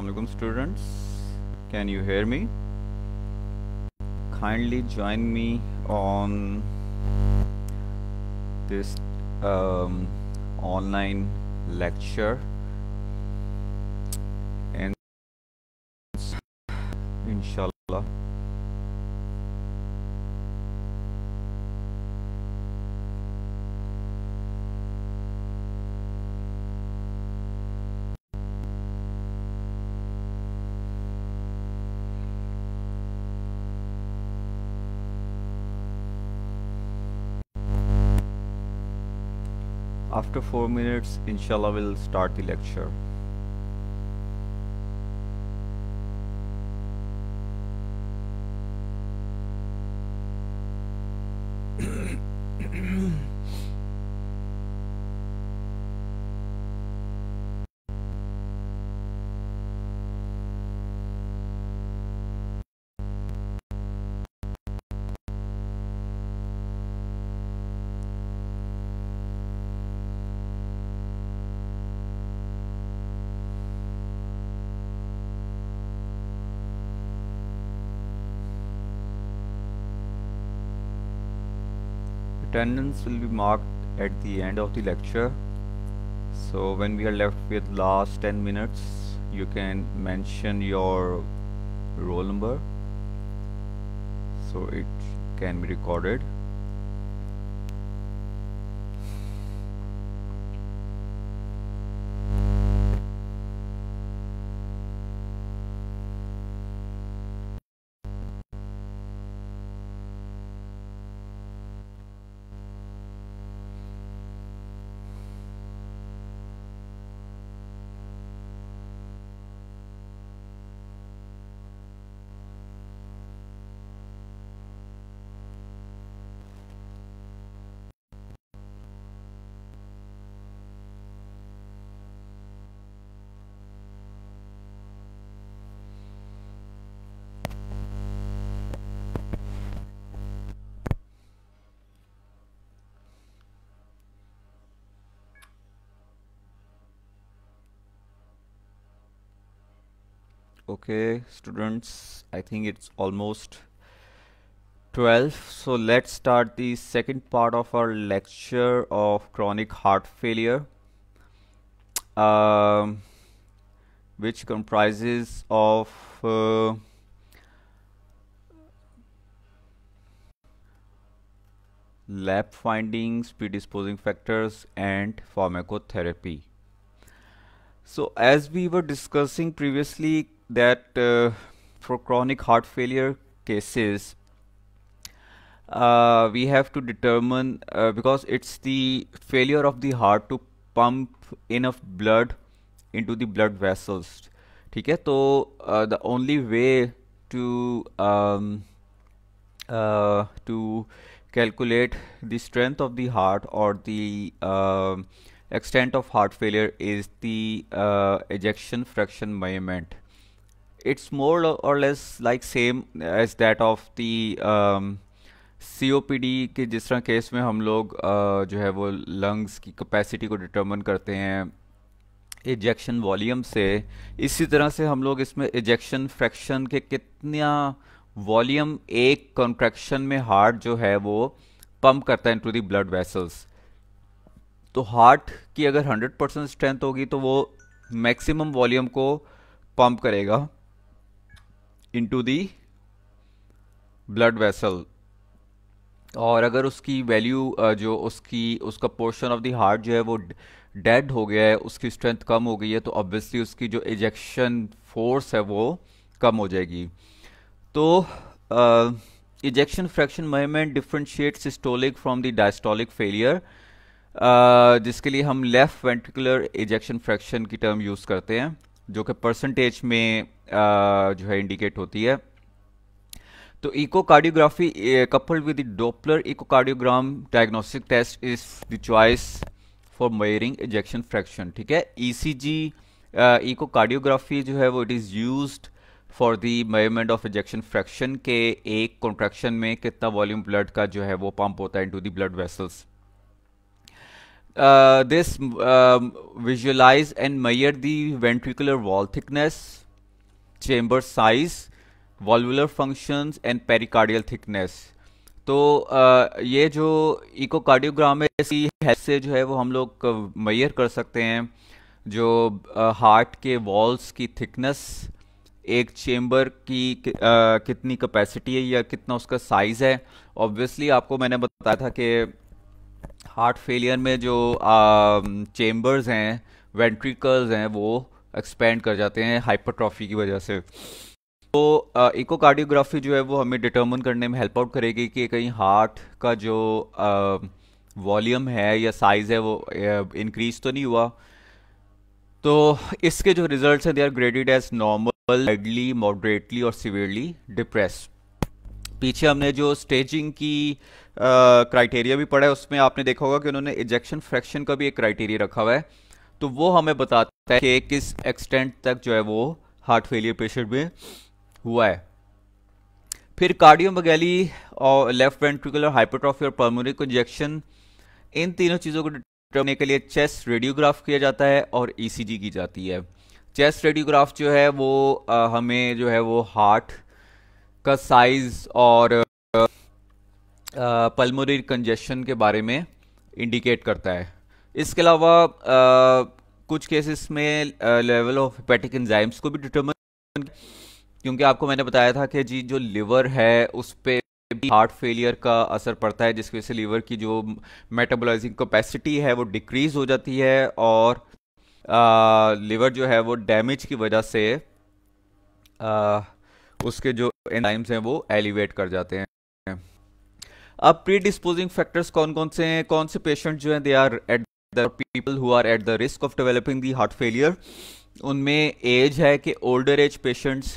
Assalamualaikum students can you hear me kindly join me on this um, online lecture and inshallah after 4 minutes inshallah we'll start the lecture attendance will be marked at the end of the lecture so when we are left with last 10 minutes you can mention your roll number so it can be recorded okay students I think it's almost 12 so let's start the second part of our lecture of chronic heart failure um, which comprises of uh, lab findings predisposing factors and pharmacotherapy so as we were discussing previously that uh, for chronic heart failure cases uh, we have to determine uh, because it's the failure of the heart to pump enough blood into the blood vessels ठीक है तो uh, the only way to um, uh, to calculate the strength of the heart or the um, extent of heart failure is the uh, ejection fraction measurement it's more or less like same as that of the um, COPD के जिस तरह case में हम लोग uh, जो है वो lungs की कैपेसिटी को डिटरमन करते हैं इजेक्शन वॉल्यूम से इसी तरह से हम लोग इसमें इजेक्शन फ्रैक्शन के कितना वॉल्यूम एक कॉन्ट्रैक्शन में हार्ट जो है वो पंप करता है इनटू द ब्लड वेसल्स तो हार्ट की अगर 100 परसेंट स्ट्रेंथ होगी तो वो मैक्सिमम वॉल्यूम को पंप करेगा इनटू दी ब्लड वेसल और अगर उसकी वैल्यू जो उसकी उसका पोर्शन ऑफ द हार्ट जो है वो डेड हो गया है उसकी स्ट्रेंथ कम हो गई है तो ऑब्वियसली उसकी जो इजेक्शन फोर्स है वो कम हो जाएगी तो ejection fraction movement differentiate systolic from the diastolic failure जिसके लिए हम लेफ़्ट वेंट्रिकुलर इजेक्शन फ्रैक्शन की टर्म यूज़ करते हैं जो कि परसेंटेज में जो है इंडिकेट होती है तो echocardiography couple with doppler echocardiogram diagnostic test is the choice for measuring ejection fraction ठीक है ईसीजी e इकोकार्डियोग्राफी जो है वो it is used for the measurement of ejection fraction के एक कॉन्ट्रैक्शन में कितना वॉल्यूम ब्लड का जो है वो पंप होता है into the blood vessels this um, visualize and measure the ventricular wall thickness, chamber size, valvular functions and pericardial thickness. तो uh, ये जो इकोकार्डियोग्राम है इसकी हेल्प से जो है वो हम लोग मैयर कर सकते हैं जो हार्ट uh, के वॉल्स की थिकनेस एक चेम्बर की uh, कितनी कैपेसिटी है या कितना उसका साइज़ है ऑब्वियसली आपको मैंने बताया था कि हार्ट फेलियर में जो चेम्बर्स हैं वेंट्रिकल्स हैं वो एक्सपेंड कर जाते हैं हाइपरट्रॉफी की वजह से तो इकोकार्डियोग्राफी जो है वो हमें डिटर्मन करने में हेल्प आउट करेगी कि कहीं हार्ट का जो वॉल्यूम है या साइज़ है वो इंक्रीज तो नहीं हुआ तो इसके जो रिजल्ट्स हैं they are graded as normal moderately और सिवियरली डिप्रेस पीछे हमने जो स्टेजिंग की क्राइटेरिया भी पढ़ा है उसमें आपने देखा होगा कि उन्होंने इजेक्शन फ्रैक्शन का भी एक क्राइटेरिया रखा हुआ है तो वो हमें बताता है कि किस एक्सटेंट तक जो है वो हार्ट फेलियर पेशेंट में हुआ है फिर कार्डियोमगैली और लेफ्ट वेंट्रिकुलर हाइपोट्रॉफी और पर्मोनिक इंजेक्शन इन तीनों चीज़ों को करने के लिए चेस्ट रेडियोग्राफ किया जाता है और ईसीजी e की जाती है चेस्ट रेडियोग्राफ जो है वो आ, हमें जो है वो हार्ट का साइज और पल्मोनरी कंजेशन के बारे में इंडिकेट करता है इसके अलावा कुछ केसेस में लेवल ऑफ हेपेटिक एंजाइम्स को भी डिटर्मन क्योंकि आपको मैंने बताया था कि जी जो लिवर है उस पर भी हार्ट फेलियर का असर पड़ता है जिसकी वजह से लीवर की जो मेटाबॉलाइजिंग कैपेसिटी है वो डिक्रीज हो जाती है और आ, लिवर जो है वो डैमेज की वजह से आ, उसके जो एंजाइम्स हैं वो एलिवेट कर जाते हैं अब प्री डिस्पोजिंग फैक्टर्स कौन कौन से हैं कौन से पेशेंट जो हैं they are at the people who are at the risk of developing the heart failure उनमें एज है कि older age patients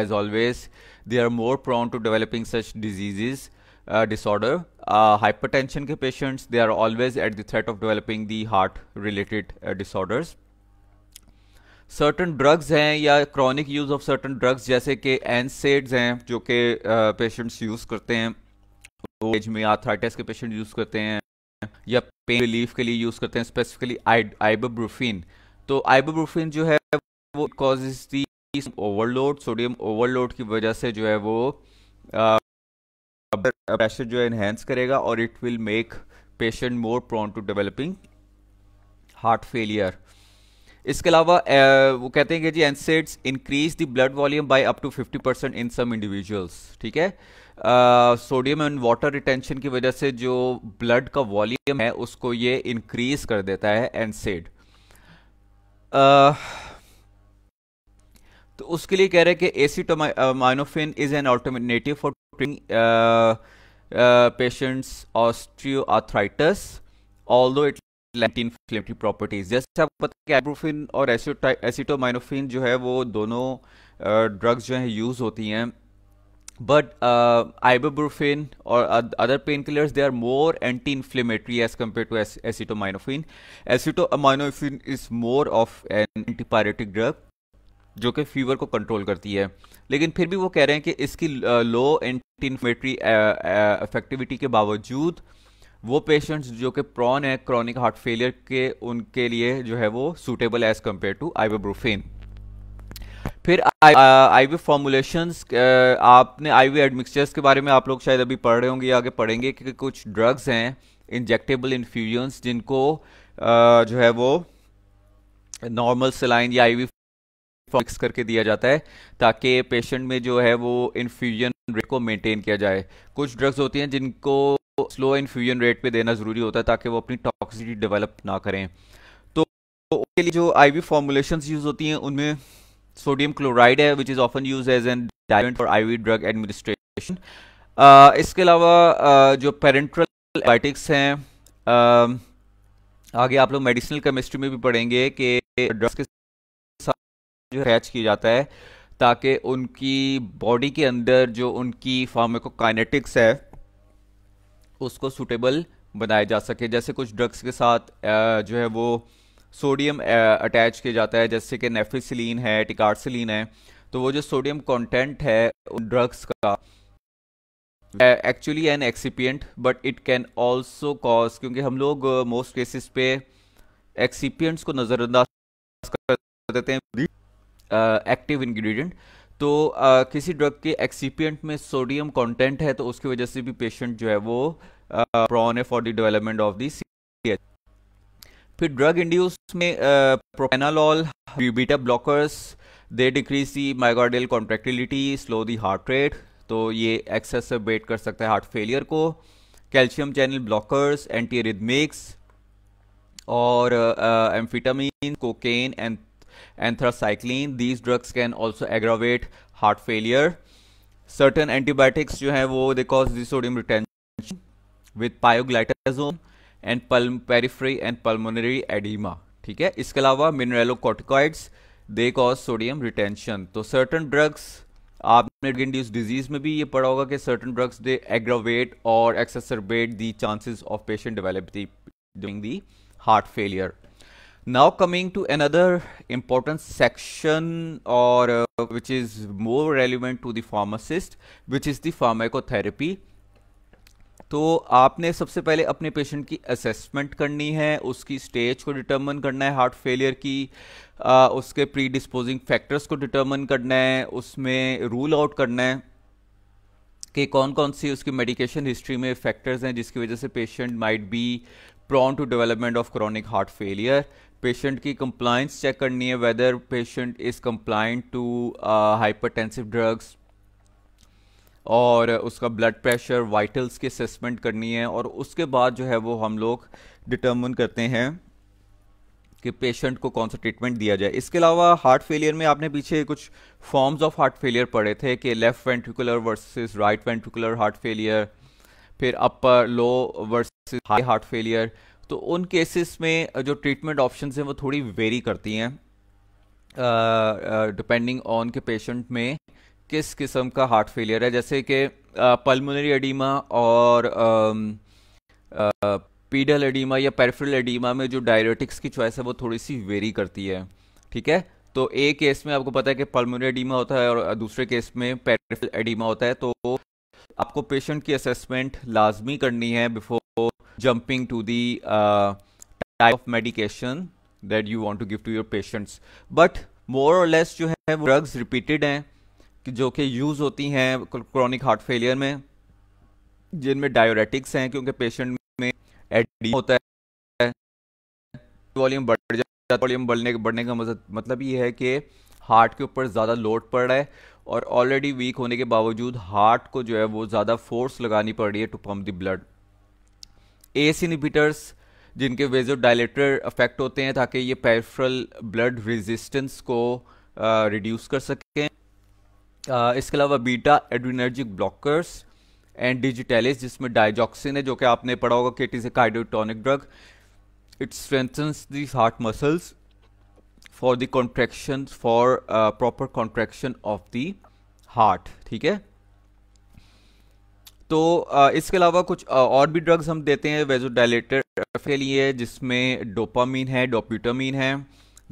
as always they are more prone to developing such diseases disorder hypertension के patients they are always at the threat of developing the heart related disorders certain drugs हैं या chronic use of certain drugs जैसे कि NSAIDs हैं जो कि patients use करते हैं एज में आर्थराइटिस के पेशेंट यूज़ करते हैं या पेन रिलीफ के लिए यूज़ करते हैं स्पेसिफिकली आइबोब्रोफिन तो आइबोब्रोफिन जो है वो causes the overload sodium overload की वजह से जो है वो प्रेशर जो है इनहेंस करेगा और it will make patient more prone to developing heart failure इसके अलावा वो कहते हैं कि जी NSAIDs increase the blood volume by up to 50 percent in some individuals ठीक है सोडियम एंड वाटर रिटेंशन की वजह से जो ब्लड का वॉल्यूम है उसको ये इंक्रीज कर देता है एनसेड तो उसके लिए कह रहे हैं कि acetaminophen is an alternative for treating patients osteoarthritis it लैंटीन फ्लेमेटरी प्रॉपर्टीज जैसे पता है एब्रोफिन और एसिटोमाइनोफिन जो है वो दोनों ड्रग्स जो हैं यूज़ होती हैं बट आइबोब्रोफिन और other pain killers they are more anti inflammatory as compare to acetaminophen acetaminophen is more of an antipyretic drug जो कि फीवर को कंट्रोल करती है लेकिन फिर भी वो कह रहे हैं कि इसकी लो एंटी इन्फ्लेमेटरी इफेक्टिविटी के बावजूद uh, वो पेशेंट्स जो कि प्रॉन है क्रॉनिक हार्ट फेलियर के उनके लिए जो है वो suitable as compare to ibuprofen फिर आई वी फॉर्मुलेशंस आपने आई वी एडमिक्सचर्स के बारे में आप लोग शायद अभी पढ़ रहे होंगे या आगे पढ़ेंगे कि कुछ ड्रग्स हैं इंजेक्टेबल इन्फ्यूजन्स जिनको आ, uh, जो है वो नॉर्मल सलाइन या आईवी मिक्स करके दिया जाता है ताकि पेशेंट में जो है वो इन्फ्यूजन रेट को मेंटेन किया जाए कुछ ड्रग्स होती हैं जिनको स्लो इन्फ्यूजन रेट पे देना ज़रूरी होता है ताकि वो अपनी टॉक्सिटी डेवलप ना करें तो उसके लिए जो वी फॉर्मुलेशन यूज़ होती हैं उनमें सोडियम क्लोराइड है which is often use as an diluent for V drug administration इसके अलावा जो पेरेंट्रल एंटीबायोटिक्स हैं आगे आप लोग मेडिसिनल केमिस्ट्री में भी पढ़ेंगे कि ड्रग्स के साथ जो अटैच किया जाता है ताकि उनकी बॉडी के अंदर जो उनकी फार्मेकोकाइनेटिक्स है उसको सूटेबल बनाया जा सके जैसे कुछ ड्रग्स के साथ जो है वो सोडियम अटैच किया जाता है जैसे कि नेफिसिलीन है टिकार्सिलीन है तो वो जो सोडियम कंटेंट है ड्रग्स का actually an excipient but it can also cause क्योंकि हम लोग मोस्ट केसेस पे एक्सीपियंट्स को नज़रअंदाज कर देते हैं एक्टिव इंग्रेडिएंट तो आ, किसी ड्रग के एक्सीपियंट में सोडियम कंटेंट है तो उसकी वजह से भी पेशेंट जो है वो प्रॉन है for the development of the फिर ड्रग इंड्यूस में propranolol beta blockers they decrease the myocardial contractility slow the heart rate तो ये एक्सेस वेट कर सकता है हार्ट फेलियर को कैल्शियम चैनल ब्लॉकर्स एंटीरिदमिक्स और amphetamine cocaine and anthracycline these drugs can also aggravate heart failure certain antibiotics जो है वो they cause the sodium retention with pioglitazone and peripheral and pulmonary oedema ठीक है इसके अलावा mineralocorticoids they cause sodium retention तो certain drugs आपने induce disease में भी ये पढ़ा होगा कि सर्टन ड्रग्स दे एग्रोवेट और exacerbate the chances of patient develop the during the heart failure now coming to another important section or uh, which is more relevant to the pharmacist which is the pharmacotherapy तो आपने सबसे पहले अपने patient की assessment करनी है उसकी stage को डिटर्मन करना है हार्ट फेलियर की आ, उसके प्री डिस्पोजिंग फैक्टर्स को डिटर्मन करना है उसमें रूल आउट करना है कि कौन कौन सी उसकी मेडिकेशन हिस्ट्री में फैक्टर्स हैं जिसकी वजह से patient might be prone to development of chronic heart failure patient की कंप्लाइंस चेक करनी है whether patient is compliant to hypertensive drugs और उसका ब्लड प्रेशर वाइटल्स की असेसमेंट करनी है और उसके बाद जो है वो हम लोग डिटर्मन करते हैं कि पेशेंट को कौन सा ट्रीटमेंट दिया जाए इसके अलावा हार्ट फेलियर में आपने पीछे कुछ फॉर्म्स ऑफ हार्ट फेलियर पढ़े थे कि left ventricular versus right ventricular heart failure फिर upper low versus high heart failure तो उन केसेस में जो ट्रीटमेंट ऑप्शन हैं वो थोड़ी वेरी करती हैं डिपेंडिंग ऑन के पेशेंट में किस किस्म का हार्ट फेलियर है जैसे कि पल्मोनरी एडीमा और पीडल एडीमा या पेरिफेरल एडीमा में जो डायरेटिक्स की चॉइस है वो थोड़ी सी वेरी करती है ठीक है तो एक केस में आपको पता है कि पल्मोनरी एडीमा होता है और दूसरे केस में पेरिफेरल एडीमा होता है तो आपको पेशेंट की असेसमेंट लाजमी करनी है before jumping to the uh, type of medication that you want to give to your patients but more or less जो है वो ड्रग्स रिपीटेड हैं कि जो कि यूज़ होती हैं क्रॉनिक हार्ट फेलियर में जिनमें डायोरेटिक्स हैं क्योंकि पेशेंट में एडी होता है वॉल्यूम बढ़ जाता है वॉल्यूम बढ़ने बढ़ने का मतलब ये है कि हार्ट के ऊपर ज़्यादा लोड पड़ रहा है और ऑलरेडी वीक होने के बावजूद हार्ट को जो है वो ज़्यादा फोर्स लगानी पड़ रही है to pump the blood ACE inhibitors जिनके वेजो डायलेटर अफेक्ट होते हैं ताकि ये पेरिफ्रल ब्लड रेजिस्टेंस को रिड्यूस कर सकें uh, इसके अलावा beta adrenergic blockers and digitalis जिसमें डाइजॉक्सिन है जो कि आपने पढ़ा होगा कि it is a cardiotonic drug it strengthens the heart muscles for the contraction for proper contraction of the heart ठीक है तो इसके अलावा कुछ और भी ड्रग्स हम देते हैं वेजोडाइलेटर के लिए जिसमें डोपामीन है डोप्यूटामीन है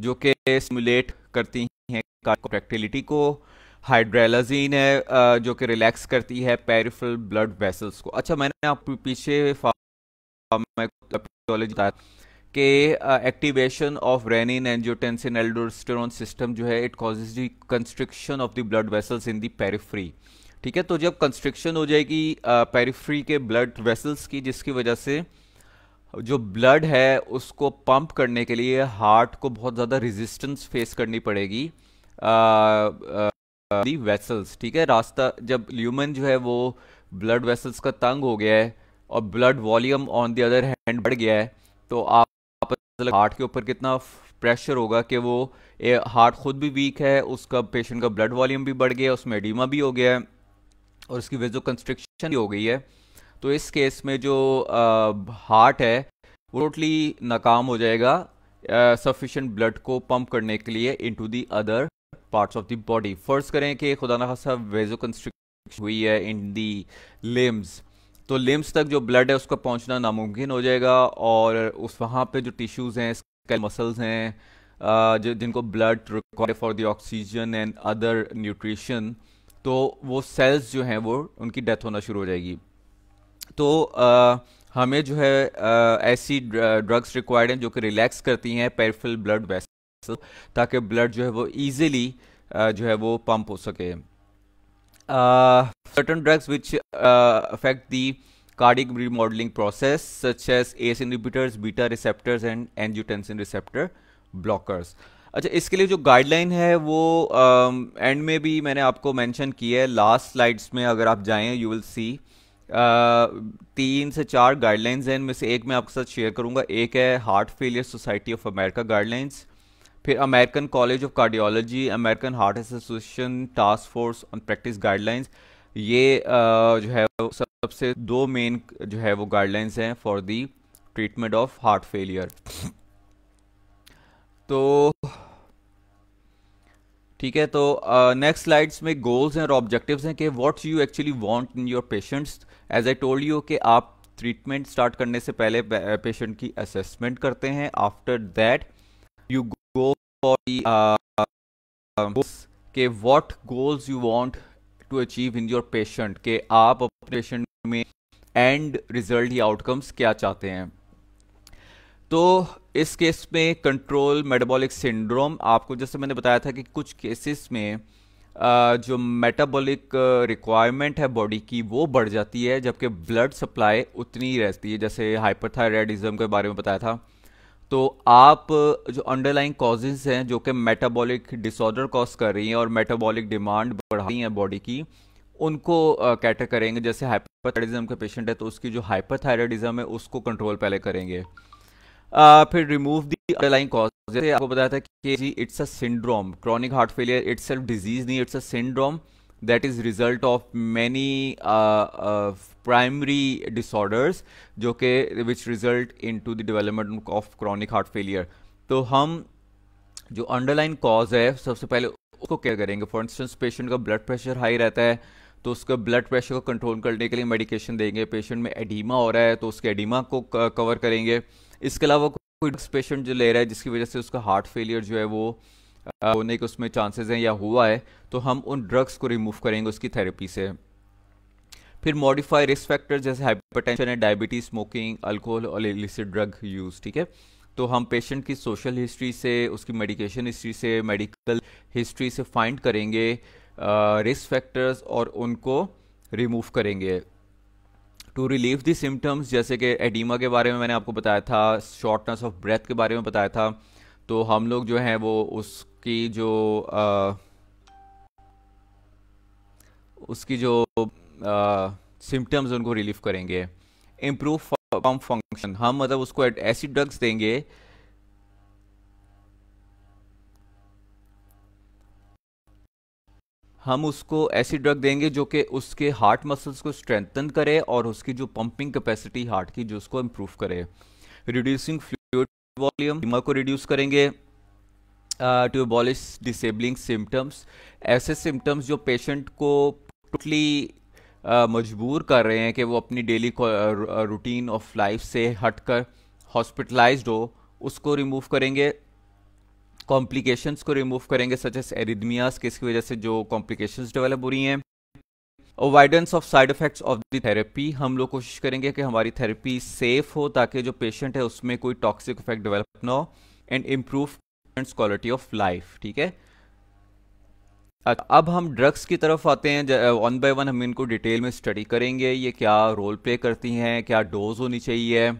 जो कि सिमुलेट करती हैं कार्कोप्रैक्टिलिटी को हाइड्रेलाजीन है जो कि रिलैक्स करती है पेरिफल ब्लड वेसल्स को अच्छा मैंने आप पीछे फार्माकोलॉजी बताया कि activation of renin angiotensin aldosterone system जो है it causes the constriction of the blood vessels in the periphery ठीक है तो जब कंस्ट्रिक्शन हो जाएगी पेरिफ्री के ब्लड वेसल्स की जिसकी वजह से जो ब्लड है उसको पंप करने के लिए हार्ट को बहुत ज़्यादा रेजिस्टेंस फेस करनी पड़ेगी दी वेसल्स ठीक है रास्ता जब ल्यूमन जो है वो ब्लड वेसल्स का तंग हो गया है और blood volume on the other hand बढ़ गया है तो आप, आप हार्ट के ऊपर कितना प्रेशर होगा कि वो हार्ट खुद भी वीक है उसका पेशेंट का ब्लड वॉल्यूम भी बढ़ गया उसमें एडीमा भी हो गया है और इसकी वेजो कंस्ट्रिक्शन हो गई है तो इस केस में जो हार्ट है वो टोटली नाकाम हो जाएगा सफिशेंट ब्लड को पंप करने के लिए into the other parts of the body फर्ज करें कि खुदा न खासा वेजो कंस्ट्रिक्शन हुई है इन दी लिम्स तो लिम्स तक जो ब्लड है उसका पहुंचना नामुमकिन हो जाएगा और उस वहाँ पे जो टिश्यूज़ हैं मसल्स हैं जिनको blood require for the oxygen and other nutrition तो वो सेल्स जो हैं वो उनकी डेथ होना शुरू हो जाएगी तो आ, हमें जो है ऐसी ड्रग्स रिक्वायर्ड हैं जो कि रिलैक्स करती हैं पेरफिल ब्लड वेसल ताकि ब्लड जो है वो ईजिली जो है वो पम्प हो सके certain drugs which affect the cardiac remodelling process such as ACE inhibitors beta receptors and angiotensin receptor blockers अच्छा इसके लिए जो गाइडलाइन है वो एंड um, में भी मैंने आपको मेंशन किया है लास्ट स्लाइड्स में अगर आप जाएं यू विल सी तीन से चार गाइडलाइंस हैं इनमें से एक मैं आपके साथ शेयर करूंगा एक है heart failure society of America guidelines फिर American college of cardiology American heart association task force on practice guidelines ये uh, जो है सबसे दो मेन जो है वो गाइडलाइंस हैं for the treatment of heart failure तो ठीक है तो नेक्स्ट uh, स्लाइड्स में गोल्स हैं और ऑब्जेक्टिव्स हैं कि what you actually want in your patients as I told you कि आप ट्रीटमेंट स्टार्ट करने से पहले पेशेंट uh, की असेसमेंट करते हैं after that you go for के what goals you want to achieve in your patient के आप अपने पेशेंट में एंड रिजल्ट या आउटकम्स क्या चाहते हैं तो इस केस में कंट्रोल मेटाबॉलिक सिंड्रोम आपको जैसे मैंने बताया था कि कुछ केसेस में जो मेटाबॉलिक रिक्वायरमेंट है बॉडी की वो बढ़ जाती है जबकि ब्लड सप्लाई उतनी ही रहती है जैसे हाइपरथायराइडिज्म के बारे में बताया था तो आप जो अंडरलाइन कॉजेज हैं जो कि मेटाबॉलिक डिसऑर्डर कॉज कर रही हैं और मेटाबॉलिक डिमांड बढ़ा रही हैं बॉडी की उनको कैटर करेंगे जैसे हाइपरथायराइडिज्म का पेशेंट है तो उसकी जो हाइपरथायराइडिज्म है उसको कंट्रोल पहले करेंगे फिर रिमूव दी अंडरलाइन कॉज जैसे आपको बताया था कि जी it's a syndrome chronic heart failure itself disease नहीं it's a syndrome that is result of many primary disorders जो कि which result into the development of chronic heart failure तो हम जो अंडरलाइन कॉज है सबसे पहले उसको केयर करेंगे फॉर इंस्टेंस पेशेंट का ब्लड प्रेशर हाई रहता है तो उसके ब्लड प्रेशर को कंट्रोल करने के लिए मेडिकेशन देंगे पेशेंट में एडिमा हो रहा है तो उसके एडिमा को कवर करेंगे इसके अलावा कोई ड्रग्स पेशेंट जो ले रहा है जिसकी वजह से उसका हार्ट फेलियर जो है वो होने के उसमें चांसेस हैं या हुआ है तो हम उन ड्रग्स को रिमूव करेंगे उसकी थेरेपी से फिर मॉडिफाई रिस्क फैक्टर जैसे हाइपरटेंशन है डायबिटीज़ स्मोकिंग अल्कोहल और इलिसिड ड्रग यूज़ ठीक है तो हम पेशेंट की सोशल हिस्ट्री से उसकी मेडिकेशन हिस्ट्री से मेडिकल हिस्ट्री से फाइंड करेंगे रिस्क uh, फैक्टर्स और उनको रिमूव करेंगे टू रिलीव दी सिम्टम्स जैसे कि एडीमा के बारे में मैंने आपको बताया था शॉर्टनेस ऑफ ब्रेथ के बारे में बताया था तो हम लोग जो हैं वो उसकी जो आ, उसकी जो सिम्टम्स उनको रिलीव करेंगे इम्प्रूव फंक्शन हम मतलब उसको ऐसी ड्रग्स देंगे हम उसको ऐसी ड्रग देंगे जो कि उसके हार्ट मसल्स को स्ट्रेंथन करे और उसकी जो पंपिंग कैपेसिटी हार्ट की जो उसको इम्प्रूव करे रिड्यूसिंग फ्लूड वॉल्यूम ट्यूमर को रिड्यूस करेंगे टू अबॉलिश डिसेबलिंग सिम्टम्स ऐसे सिम्टम्स जो पेशेंट को टोटली uh, मजबूर कर रहे हैं कि वो अपनी डेली रूटीन ऑफ लाइफ से हटकर हॉस्पिटलाइज्ड हो उसको रिमूव करेंगे कॉम्प्लिकेशंस को रिमूव करेंगे सच एस एरिदमियास किसकी वजह से जो कॉम्प्लिकेशंस डेवलप हो रही हैं avoidance of side effects of the therapy हम लोग कोशिश करेंगे कि हमारी थेरेपी सेफ हो ताकि जो पेशेंट है उसमें कोई टॉक्सिक इफेक्ट डेवलप ना हो and improve quality of life ठीक है अब हम ड्रग्स की तरफ आते हैं वन बाय वन हम इनको डिटेल में स्टडी करेंगे ये क्या रोल प्ले करती हैं क्या डोज होनी चाहिए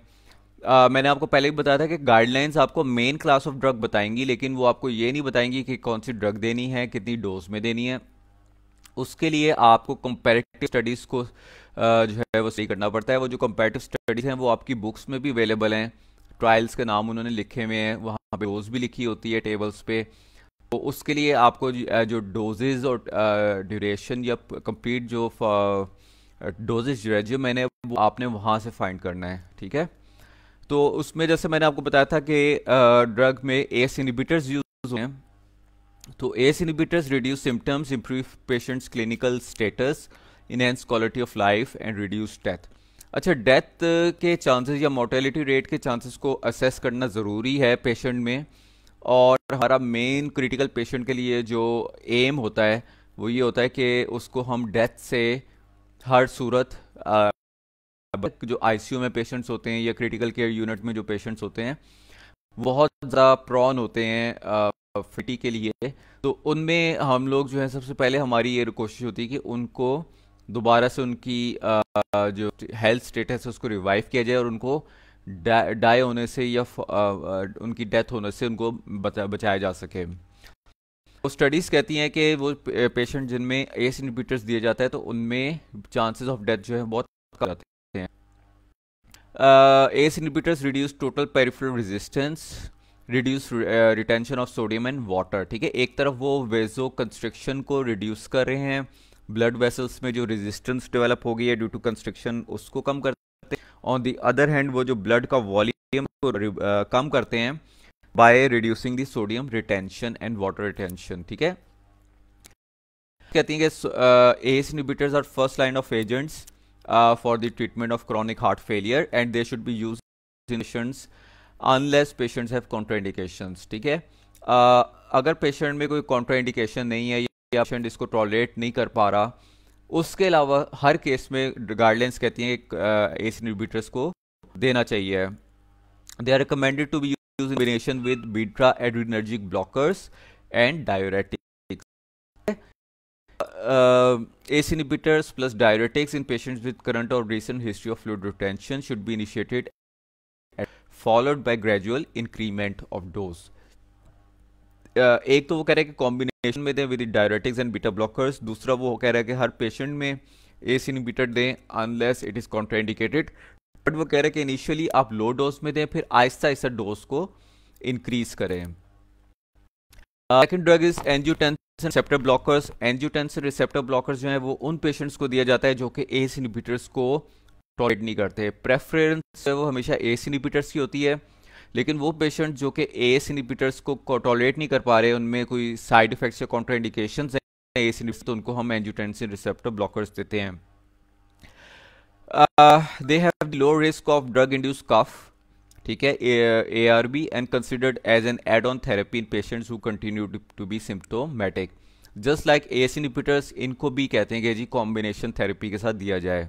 आ, मैंने आपको पहले भी बताया था कि गाइडलाइंस आपको मेन क्लास ऑफ ड्रग बताएंगी लेकिन वो आपको ये नहीं बताएंगी कि कौन सी ड्रग देनी है कितनी डोज में देनी है उसके लिए आपको कंपेरेटिव स्टडीज़ को जो है वो सही करना पड़ता है वो जो कंपेरेटिव स्टडीज़ हैं वो आपकी बुक्स में भी अवेलेबल हैं ट्रायल्स के नाम उन्होंने लिखे हुए हैं वहाँ पर डोज भी लिखी होती है टेबल्स पे तो उसके लिए आपको जो डोजेज और ड्यूरेशन या कंप्लीट जो डोजेज जो है जो मैंने वो आपने वहाँ से फाइंड करना है ठीक है तो उसमें जैसे मैंने आपको बताया था कि ड्रग में एस इनिबिटर्स यूज हैं तो ACE inhibitors reduce symptoms improve patients clinical status enhance quality of life and reduce death अच्छा डेथ के चांसेस या मोर्टेलिटी रेट के चांसेस को असेस करना ज़रूरी है पेशेंट में और हमारा मेन क्रिटिकल पेशेंट के लिए जो एम होता है वो ये होता है कि उसको हम डेथ से हर सूरत जो आईसीयू में पेशेंट्स होते हैं या क्रिटिकल केयर यूनिट में जो पेशेंट्स होते हैं बहुत ज़्यादा प्रॉन होते हैं फिटी के लिए तो उनमें हम लोग जो है सबसे पहले हमारी ये कोशिश होती है कि उनको दोबारा से उनकी जो हेल्थ स्टेटस है उसको रिवाइव किया जाए और उनको डाई होने से या उनकी डेथ होने से उनको बचाया जा सके वो स्टडीज़ कहती हैं कि वो पेशेंट जिनमें एस इनहिबिटर्स दिए जाता है तो उनमें चांसेस ऑफ डेथ जो है बहुत कम जाते हैं uh, ACE inhibitors reduce total peripheral resistance reduce retention of sodium and water ठीक है एक तरफ वो वेजो कंस्ट्रक्शन को रिड्यूस कर रहे हैं ब्लड वेसल्स में जो रेजिस्टेंस डेवलप हो गई है ड्यू टू कंस्ट्रक्शन उसको uh, कम करते हैं ऑन दी अदर हैंड वो जो ब्लड का वॉल्यूम को कम करते हैं by reducing the sodium retention and water retention ठीक है कहती हैं कि ACE inhibitors are first line of agents uh, for the treatment of chronic heart failure and they should be used in patients unless patients have contraindications ठीक है uh, अगर patient में कोई कॉन्ट्राइंडिकेशन नहीं है या पेशेंट इसको टॉलरेट नहीं कर पा रहा उसके अलावा हर केस में गाइडलाइंस कहती हैं एस इनहिबिटर्स uh, को देना चाहिए they are recommended to be use in combination with beta adrenergic blockers and diuretic ACE inhibitors plus diuretics in patients with current or recent history of fluid retention should be initiated followed by gradual increment of dose. Uh, एक तो वो कह रहा है कि combination में दें with diuretics and beta blockers दूसरा वो कह रहा है कि हर पेशेंट में एस इनबीटर दें unless it is contraindicated but वो कह रहा है कि इनिशियली आप लो डोज में दें फिर आहिस्ता आहिस्ता डोज को इंक्रीज करें second drug is angiotensin receptor blockers angiotensin receptor blockers जो है वो उन पेशेंट्स को दिया जाता है जो कि एस इनिबिटर्स को टॉलरेट नहीं करते प्रेफरेंस वो हमेशा एस इनिबिटर्स की होती है लेकिन वो पेशेंट जो कि एस इनिबिटर्स को टॉलरेट नहीं कर पा रहे उनमें कोई साइड इफेक्ट्स या कॉन्ट्राइंडिकेशन है एस इनिबिटर्स तो उनको हम एंजियोटेंसिन रिसेप्टर ब्लॉकर्स देते हैं they have low risk of drug induce cough ठीक है ARB and considered as an add on therapy in patients who continue to be symptomatic just like ACE इनको भी कहते हैं कि जी combination therapy के साथ दिया जाए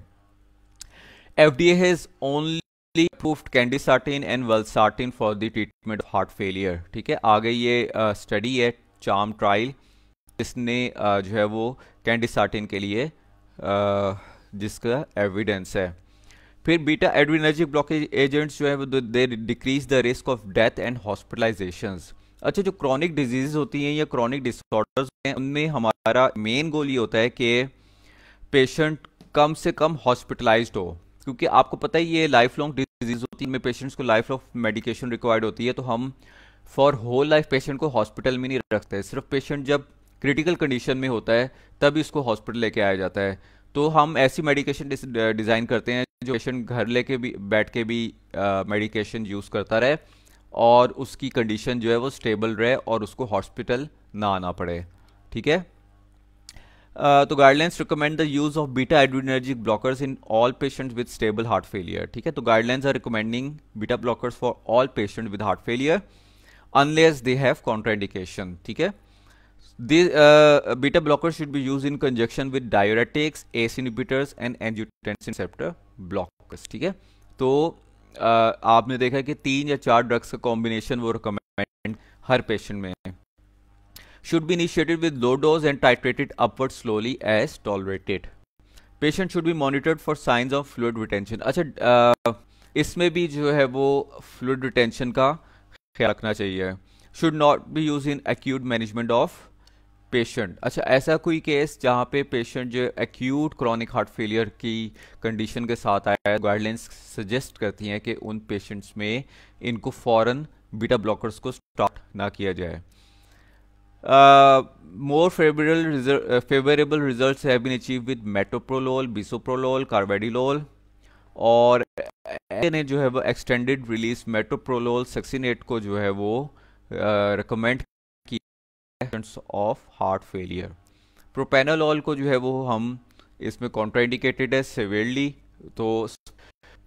F D has only proofed candesartan and valsartan for the treatment of heart failure ठीक है आगे ये स्टडी है चाम ट्रायल इसने uh, जो है वो कैंडिसार्टिन के लिए uh, जिसका एविडेंस है फिर बीटा एड्रीनर्जिक ब्लॉकेज एजेंट्स जो है they decrease the risk of death and hospitalisation अच्छा जो क्रॉनिक डिजीज होती हैं या क्रॉनिक डिसऑर्डर्स हैं उनमें हमारा मेन गोल ये होता है कि पेशेंट कम से कम हॉस्पिटलाइज हो क्योंकि आपको पता ही ये लाइफ लॉन्ग डिजीज होती है पेशेंट्स को लाइफ लॉन्ग मेडिकेशन रिक्वायर्ड होती है तो हम फॉर होल लाइफ पेशेंट को हॉस्पिटल में नहीं रखते सिर्फ पेशेंट जब क्रिटिकल कंडीशन में होता है तभी इसको हॉस्पिटल लेके आया जाता है तो हम ऐसी मेडिकेशन डिज़ाइन करते हैं जो पेशेंट घर लेके भी बैठ के भी मेडिकेशन यूज़ करता रहे और उसकी कंडीशन जो है वो स्टेबल रहे और उसको हॉस्पिटल ना आना पड़े ठीक है uh, तो guidelines recommend the use of beta adrenergic blockers in all patients with stable heart failure ठीक है तो guidelines are recommending beta blockers for all patient with heart failure unless they have contraindication ठीक है beta uh, should be use in conjunction with conjunction with diuretics, ACE inhibitors, and block ठीक है तो आपने देखा कि तीन या चार ड्रग्स का कॉम्बिनेशन वो रिकमेंड हर पेशेंट में should be initiated with low dose and titrated upward slowly as tolerated patient should be monitored for signs of fluid retention अच्छा इसमें भी जो है वो फ्लूड रिटेंशन का ख्याल रखना चाहिए should not be use in acute management of patient अच्छा ऐसा कोई केस जहाँ पे पेशेंट जो एक्यूट क्रॉनिक हार्ट फेलियर की कंडीशन के साथ आया है गाइडलाइंस सजेस्ट करती हैं कि उन पेशेंट्स में इनको फॉरन बीटा ब्लॉकर्स को स्टार्ट ना किया जाए more favourable favourable result have been achieve with metoprolol bisoprolol carvedilol और ने जो है वो एक्सटेंडेड रिलीज मेटोप्रोलोल सक्सीनेट को जो है वो recommend of heart failure propranolol को जो है वो हम इसमें कॉन्ट्राइंडिकेटेड है सेवेरली तो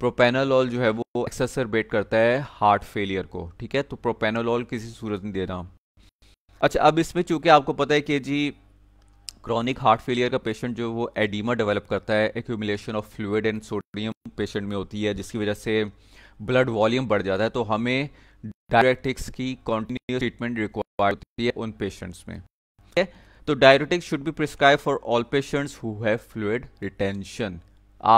प्रोपेनोलॉल जो है वो एक्सरबेट करता है हार्ट फेलियर को ठीक है तो प्रोपेनोलॉल किसी सूरत नहीं देना अच्छा अब इसमें चूंकि आपको पता है कि जी क्रॉनिक हार्ट फेलियर का पेशेंट जो वो एडिमा डेवलप करता है accumulation of fluid and sodium patient में होती है जिसकी वजह से ब्लड वॉल्यूम बढ़ जाता है तो हमें डायबिटिक्स की कॉन्टिन्यूस ट्रीटमेंट रिक्वायर एक्सपायर होती है उन पेशेंट्स में ठीक है तो diuretic should be prescribe for all patients who have fluid retention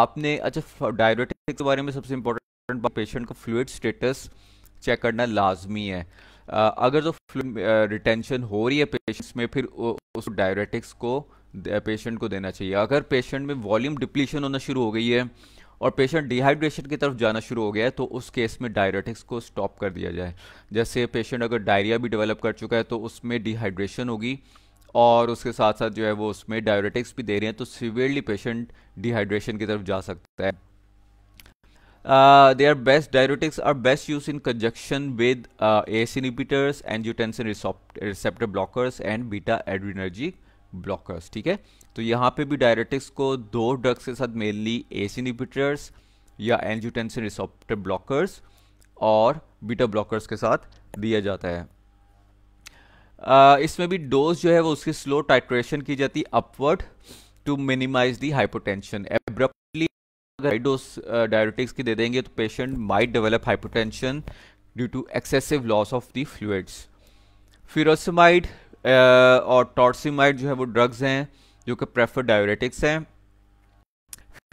आपने अच्छा डायरेटिक के बारे में सबसे इंपॉर्टेंट बात पेशेंट का फ्लूड स्टेटस चेक करना लाजमी है Uh, अगर जो तो रिटेंशन uh, हो रही है पेशेंट्स में फिर उस डायरेटिक्स को पेशेंट को देना चाहिए अगर पेशेंट में वॉल्यूम डिप्लीशन होना शुरू हो गई है और पेशेंट डिहाइड्रेशन की तरफ जाना शुरू हो गया है तो उस केस में डायरेटिक्स को स्टॉप कर दिया जाए जैसे पेशेंट अगर डायरिया भी डेवलप कर चुका है तो उसमें डिहाइड्रेशन होगी और उसके साथ साथ जो है वो उसमें डायरेटिक्स भी दे रहे हैं तो सिवियरली पेशेंट डिहाइड्रेशन की तरफ जा सकता है they are best diuretics are best use in conjunction with ACE inhibitors inhibitors and angiotensin receptor blockers and beta adrenergic blockers ठीक है तो यहाँ पे भी डायरेटिक्स को दो ड्रग्स के साथ मेनली एस इनिबिटर्स या एनजूटेंसिन रिसोप्टर ब्लॉकर्स और बीटा ब्लॉकर्स के साथ दिया जाता है इसमें भी डोज जो है वो उसकी स्लो टाइट्रेशन की जाती है upward to minimize the hypotension abruptly अगर हाई डोज डायरेटिक्स की दे देंगे तो patient might develop hypotension due to excessive loss of the fluids furosemide और टॉर्सीमाइड जो है वो ड्रग्स हैं जो कि प्रेफर डायोरेटिक्स हैं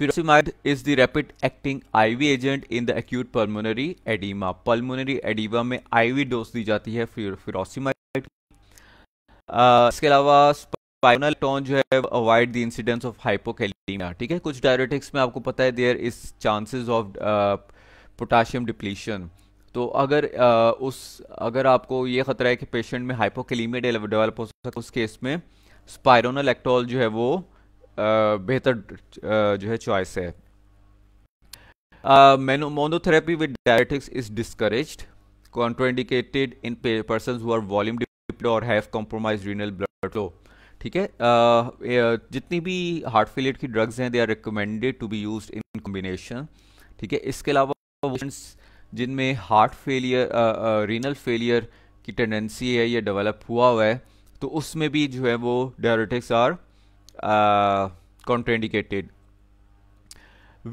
Furosemide is the rapid acting IV agent in the acute pulmonary edema pulmonary edema में आईवी डोज दी जाती है furosemide इसके अलावा स्पाइनल टोन जो है avoid the incidence of hypokalemia ठीक है कुछ डायोरेटिक्स में आपको पता है there is chances of potassium depletion तो अगर आ, उस अगर आपको ये खतरा है कि पेशेंट में हाइपोकलीमिया डेवलप हो सकता है उस केस में स्पायरोनालेक्टॉल जो है वो बेहतर जो है चॉइस है mono monotherapy with diuretics is discourage contraindicated in person are volume depleted और have compromise renal blood flow ठीक है जितनी भी हार्ट फेलियर की ड्रग्स हैं they are recommended to be use in combination ठीक है इसके अलावा जिनमें हार्ट फेलियर रीनल फेलियर की टेंडेंसी है या डेवलप हुआ हुआ है तो उसमें भी जो है वो diuretics are contraindicated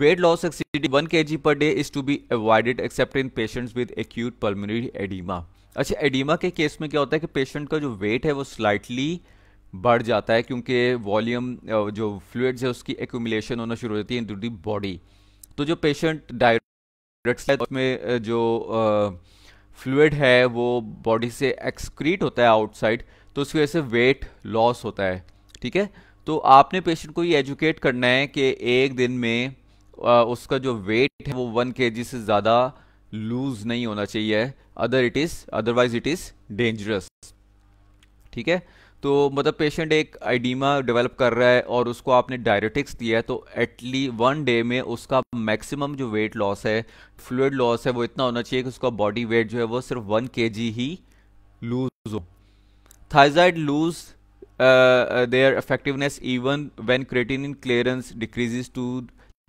weight loss exceed one K G per day is to be avoided except in patients with acute pulmonary edema अच्छा एडिमा के केस में क्या होता है कि पेशेंट का जो वेट है वो स्लाइटली बढ़ जाता है क्योंकि वॉल्यूम जो फ्लूड्स है उसकी एक्यूमुलेशन होना शुरू हो जाती है इन टू दी बॉडी तो जो पेशेंट डायर प्रोडक्ट्स है उसमें जो फ्लूड है वो बॉडी से एक्सक्रीट होता है आउटसाइड तो उसकी वजह से वेट लॉस होता है ठीक है तो आपने पेशेंट को ये एजुकेट करना है कि एक दिन में उसका जो वेट है वो वन के से ज़्यादा लूज नहीं होना चाहिए other it is otherwise it is dangerous ठीक है तो मतलब पेशेंट एक आइडीमा डेवलप कर रहा है और उसको आपने डायरेटिक्स दिया है तो एटली वन डे में उसका मैक्सिमम जो वेट लॉस है फ्लूड लॉस है वो इतना होना चाहिए कि उसका बॉडी वेट जो है वो सिर्फ वन के ही लूज हो thiazide lose their effectiveness even when in clearance decreases to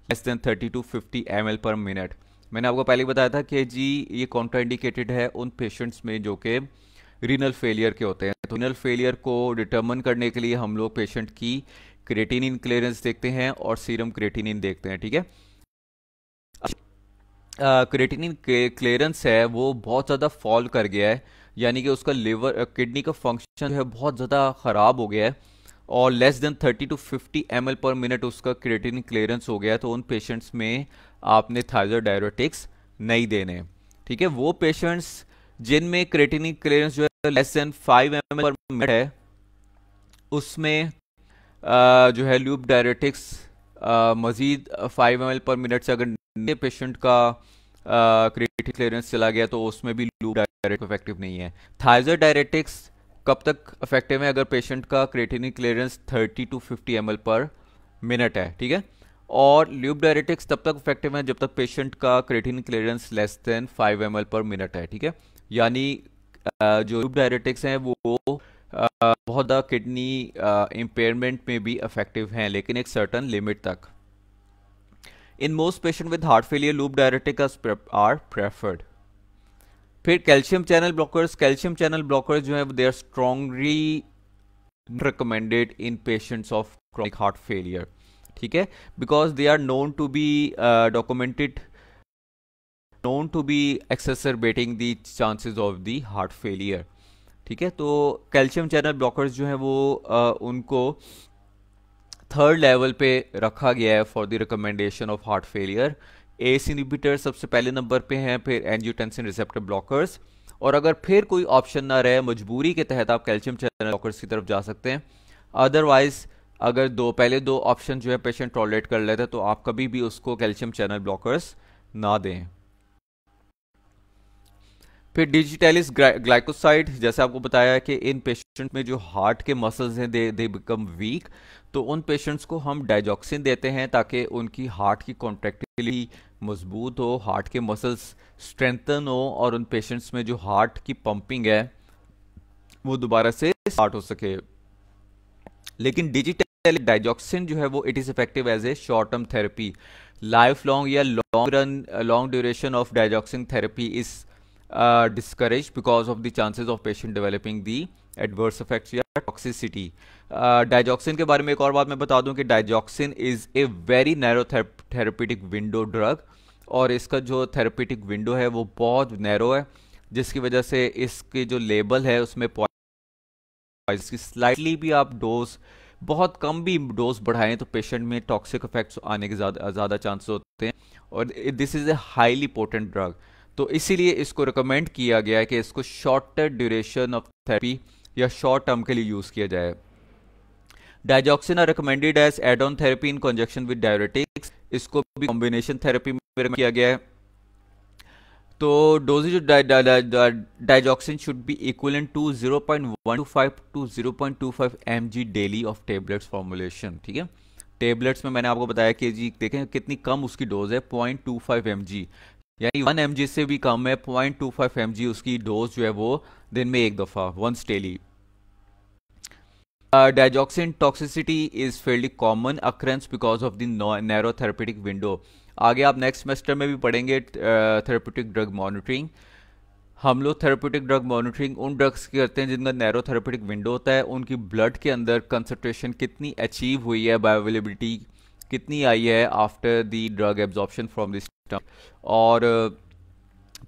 less than thirty to fifty M per minute मैंने आपको पहले बताया था कि जी ये कॉन्ट्राइंडिकेटेड है उन पेशेंट्स में जो कि रीनल फेलियर के होते हैं तो रीनल फेलियर को डिटर्मन करने के लिए हम लोग पेशेंट की क्रेटिनिन क्लियरेंस देखते हैं और सीरम क्रेटिनिन देखते हैं ठीक है क्रेटिनिन क्लियरेंस है वो बहुत ज़्यादा फॉल कर गया है यानी कि उसका लिवर किडनी का फंक्शन है बहुत ज़्यादा ख़राब हो गया है और less than 30 to 50 M per minute उसका क्रेटिन क्लियरेंस हो गया है तो उन पेशेंट्स में आपने थायरॉयड डायरेटिक्स नहीं देने ठीक है वो पेशेंट्स जिनमें क्रेटिन क्लियरेंस जो है less than five M per minute है उसमें जो है लूप डायरेटिक्स मज़ीद फाइव एम पर मिनट से अगर पेशेंट का क्रिएटिव क्लियरेंस चला गया तो उसमें भी लूप डायरेक्ट इफेक्टिव नहीं है थाइजर डायरेटिक्स कब तक इफेक्टिव है अगर पेशेंट का creatinine clearance 30 to 50 M per minute है ठीक है और ल्यूब डायरेटिक्स तब तक इफेक्टिव है जब तक पेशेंट का creatinine clearance less than 5 M per minute है ठीक है यानी जो डायरेटिक्स हैं वो बहुत ज़्यादा किडनी इम्पेयरमेंट में भी अफेक्टिव हैं लेकिन एक सर्टन लिमिट तक in most patient with heart failure loop diuretic are preferred फिर calcium channel blockers calcium channel blockers जो है they are strongly recommended in patients of chronic heart failure ठीक है because they are known to be documented to be exacerbating the chances of the heart failure ठीक है तो calcium channel blockers जो है वो आ, उनको थर्ड लेवल पे रखा गया है for the recommendation of heart failure ACE inhibitor सबसे पहले नंबर पे हैं फिर एनजियोटेंसिन रिसेप्टर ब्लॉकर्स और अगर फिर कोई ऑप्शन ना रहे मजबूरी के तहत आप कैल्शियम चैनल ब्लॉकर्स की तरफ जा सकते हैं अदरवाइज अगर दो पहले दो ऑप्शन जो है पेशेंट टॉलरेट कर लेते हैं तो आप कभी भी उसको कैल्शियम चैनल ब्लॉकर्स ना दें फिर डिजिटेलिस ग्लाइकोसाइड जैसे आपको बताया कि इन पेशेंट में जो हार्ट के मसल्स हैं दे दे बिकम वीक तो उन पेशेंट्स को हम डाइजॉक्सिन देते हैं ताकि उनकी हार्ट की कॉन्ट्रैक्टिली मजबूत हो हार्ट के मसल्स स्ट्रेंथन हो और उन पेशेंट्स में जो हार्ट की पंपिंग है वो दोबारा से स्टार्ट हो सके लेकिन डिजिटल डाइजॉक्सिन जो है वो it is effective as a short term therapy life long या long run long duration of digoxin therapy is discourage uh, discouraged because of the chances of patient developing the adverse effects या toxicity. Digoxin uh, के बारे में एक और बात मैं बता दूं कि digoxin is a very narrow therapeutic window drug और इसका जो थेरेपिटिक विंडो है वो बहुत नैरो है जिसकी वजह से इसके जो लेबल है उसमें इसकी स्लाइटली भी आप डोज बहुत कम भी डोज बढ़ाएं तो पेशेंट में टॉक्सिक इफेक्ट्स आने के ज़्यादा ज़्यादा चांसेस होते हैं और this is a highly potent drug तो इसीलिए इसको रिकमेंड किया गया है कि इसको शॉर्टर ड्यूरेशन ऑफ थेरेपी या शॉर्ट टर्म के लिए यूज़ किया जाए digoxin are recommended as add on therapy in conjunction with diabetics इसको भी कॉम्बिनेशन थेरेपी में किया गया है तो dosages digoxin should be equal to 0.125 to 0.25 G daily of tablets formulation ठीक है टेबलेट्स में मैंने आपको बताया कि जी देखें कितनी कम उसकी डोज है point two five M G यानी वन एम से भी कम है पॉइंट टू फाइव एम उसकी डोज जो है वो दिन में एक दफ़ा once daily digoxin toxicity is fairly common occurrence because of the narrow therapeutic window आगे आप नेक्स्ट सेमेस्टर में भी पढ़ेंगे थेरेपेटिक ड्रग मॉनिटरिंग हम लोग थेरेपेटिक ड्रग मॉनिटरिंग उन ड्रग्स की करते हैं जिनका नैरो थेरेपेटिक विंडो होता है उनकी ब्लड के अंदर कंसनट्रेशन कितनी अचीव हुई है बायोवेलेबिलिटी कितनी आई है after the drug absorption from this और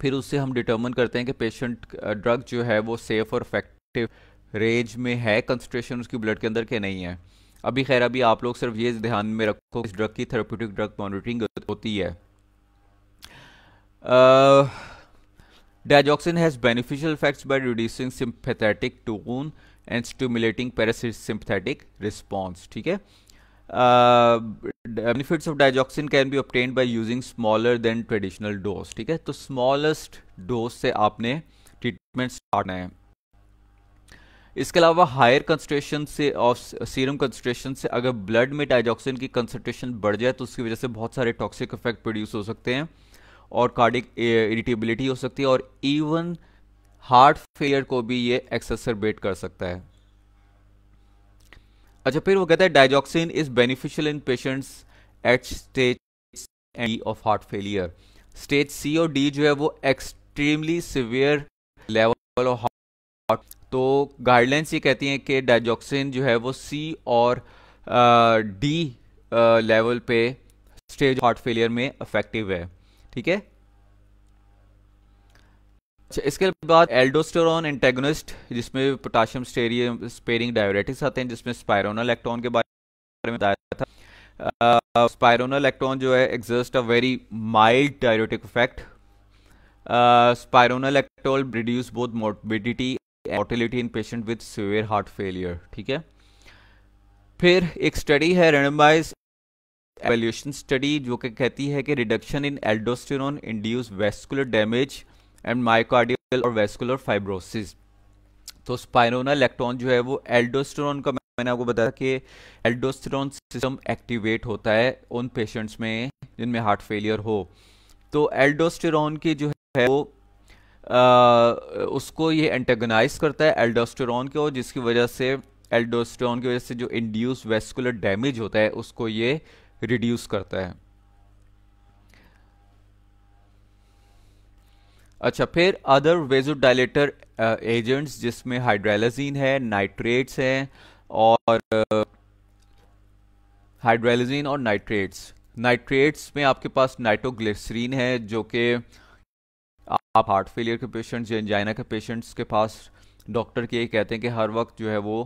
फिर उससे हम डिटर्मन करते हैं कि पेशेंट ड्रग जो है वो सेफ़ और इफेक्टिव रेंज में है कंसनट्रेशन उसकी ब्लड के अंदर के नहीं है अभी खैर अभी आप लोग सिर्फ ये ध्यान में रखो इस ड्रग की थेरापूटिक ड्रग मॉनिटरिंग होती है digoxin has beneficial effects by reducing sympathetic tone and stimulating parasympathetic response ठीक है benefits of digoxin can be obtained by using smaller than traditional dose ठीक है तो स्मॉलेस्ट डोज से आपने ट्रीटमेंट स्टार्ट है इसके अलावा हायर कंसनट्रेशन से और सीरम कंसनट्रेशन से अगर ब्लड में डाइजॉक्सिन की कंसनट्रेशन बढ़ जाए तो उसकी वजह से बहुत सारे टॉक्सिक इफेक्ट प्रोड्यूस हो सकते हैं और कार्डिक इरिटेबिलिटी हो सकती है और इवन हार्ट फेलियर को भी ये एक्सेसरबेट कर सकता है अच्छा फिर वो कहता है digoxin is beneficial in patients at stage of heart failure stage C और डी जो है वो extremely severe level of heart तो गाइडलाइंस ये कहती हैं कि डाइजॉक्सिन जो है वो सी और डी uh, लेवल uh, पे स्टेज हार्ट फेलियर में अफेक्टिव है ठीक है अच्छा इसके बाद एल्डोस्टेरॉन एंटेगोनिस्ट जिसमें पोटाशियम स्टेरियम स्पेरिंग डायबिटिक्स आते हैं जिसमें स्पायरोनल इलेक्ट्रॉन के बारे में बताया था स्पायरोनल इलेक्ट्रॉन जो है exerts a very mild diuretic effect spironolactone reduce both morbidity mortality in patient with severe heart failure ठीक है फिर एक स्टडी है रेनमाइज एवोल्यूशन स्टडी जो कि कहती है कि reduction in aldosterone induced vascular damage and myocardial और वेस्कुलर फाइब्रोसिस तो स्पाइरोना इलेक्ट्रॉन जो है वो एल्डोस्टेरॉन का मैंने आपको बताया कि एल्डोस्टेरॉन सिस्टम एक्टिवेट होता है उन पेशेंट्स में जिनमें हार्ट फेलियर हो तो एल्डोस्टेरॉन की जो है वो आ, उसको ये एंटेगनाइज करता है के को जिसकी वजह से एल्डोस्टेरॉन की वजह से जो इंड्यूस वेस्कुलर डैमेज होता है उसको ये रिड्यूस करता है अच्छा फिर अदर वेजोडाइलेटर एजेंट्स जिसमें हाइड्रेलाजीन है नाइट्रेट्स हैं और हाइड्रेलाजीन uh, और नाइट्रेट्स नाइट्रेट्स में आपके पास नाइट्रोग्लिसरीन है जो कि आप हार्ट फेलियर के पेशेंट्स या एंजाइना के पेशेंट्स के पास डॉक्टर के कहते हैं कि हर वक्त जो है वो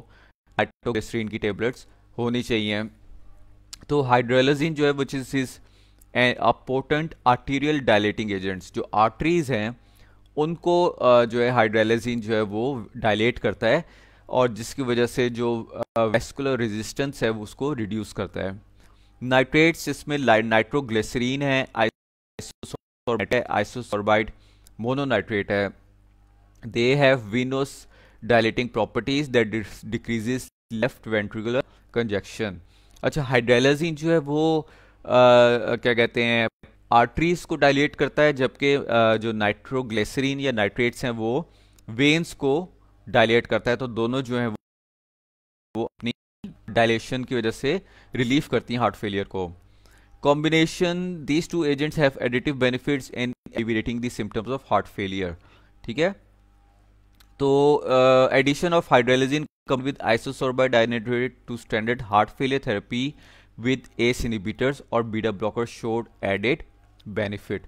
नाइट्रोग्लिसरीन की टेबलेट्स होनी चाहिए तो हाइड्रेलाजीन जो है which is is a potent arterial dilating agents जो आर्टरीज हैं उनको जो है हाइड्रेलेजीन जो है वो डायलेट करता है और जिसकी वजह से जो वेस्कुलर रेजिस्टेंस है उसको रिड्यूस करता है नाइट्रेट्स इसमें नाइट्रोग्लिसरीन है आइसोसोरबाइड मोनोनाइट्रेट है they have venous dilating properties that decreases left ventricular conjunction अच्छा हाइड्रेलाजीन जो है वो आ, क्या कहते हैं आर्टरीज को डायलेट करता है जबकि जो नाइट्रोग्लिसरीन या नाइट्रेट्स हैं वो वेन्स को डायलेट करता है तो दोनों जो है वो अपनी डायलेशन की वजह से रिलीफ करती हैं हार्ट फेलियर को combination these two agents have additive benefits in alleviating symptoms of heart failure ठीक है तो addition of hydralazine come with isosorbide dinitrate to standard heart failure therapy with ACE inhibitors और beta blocker showed added benefit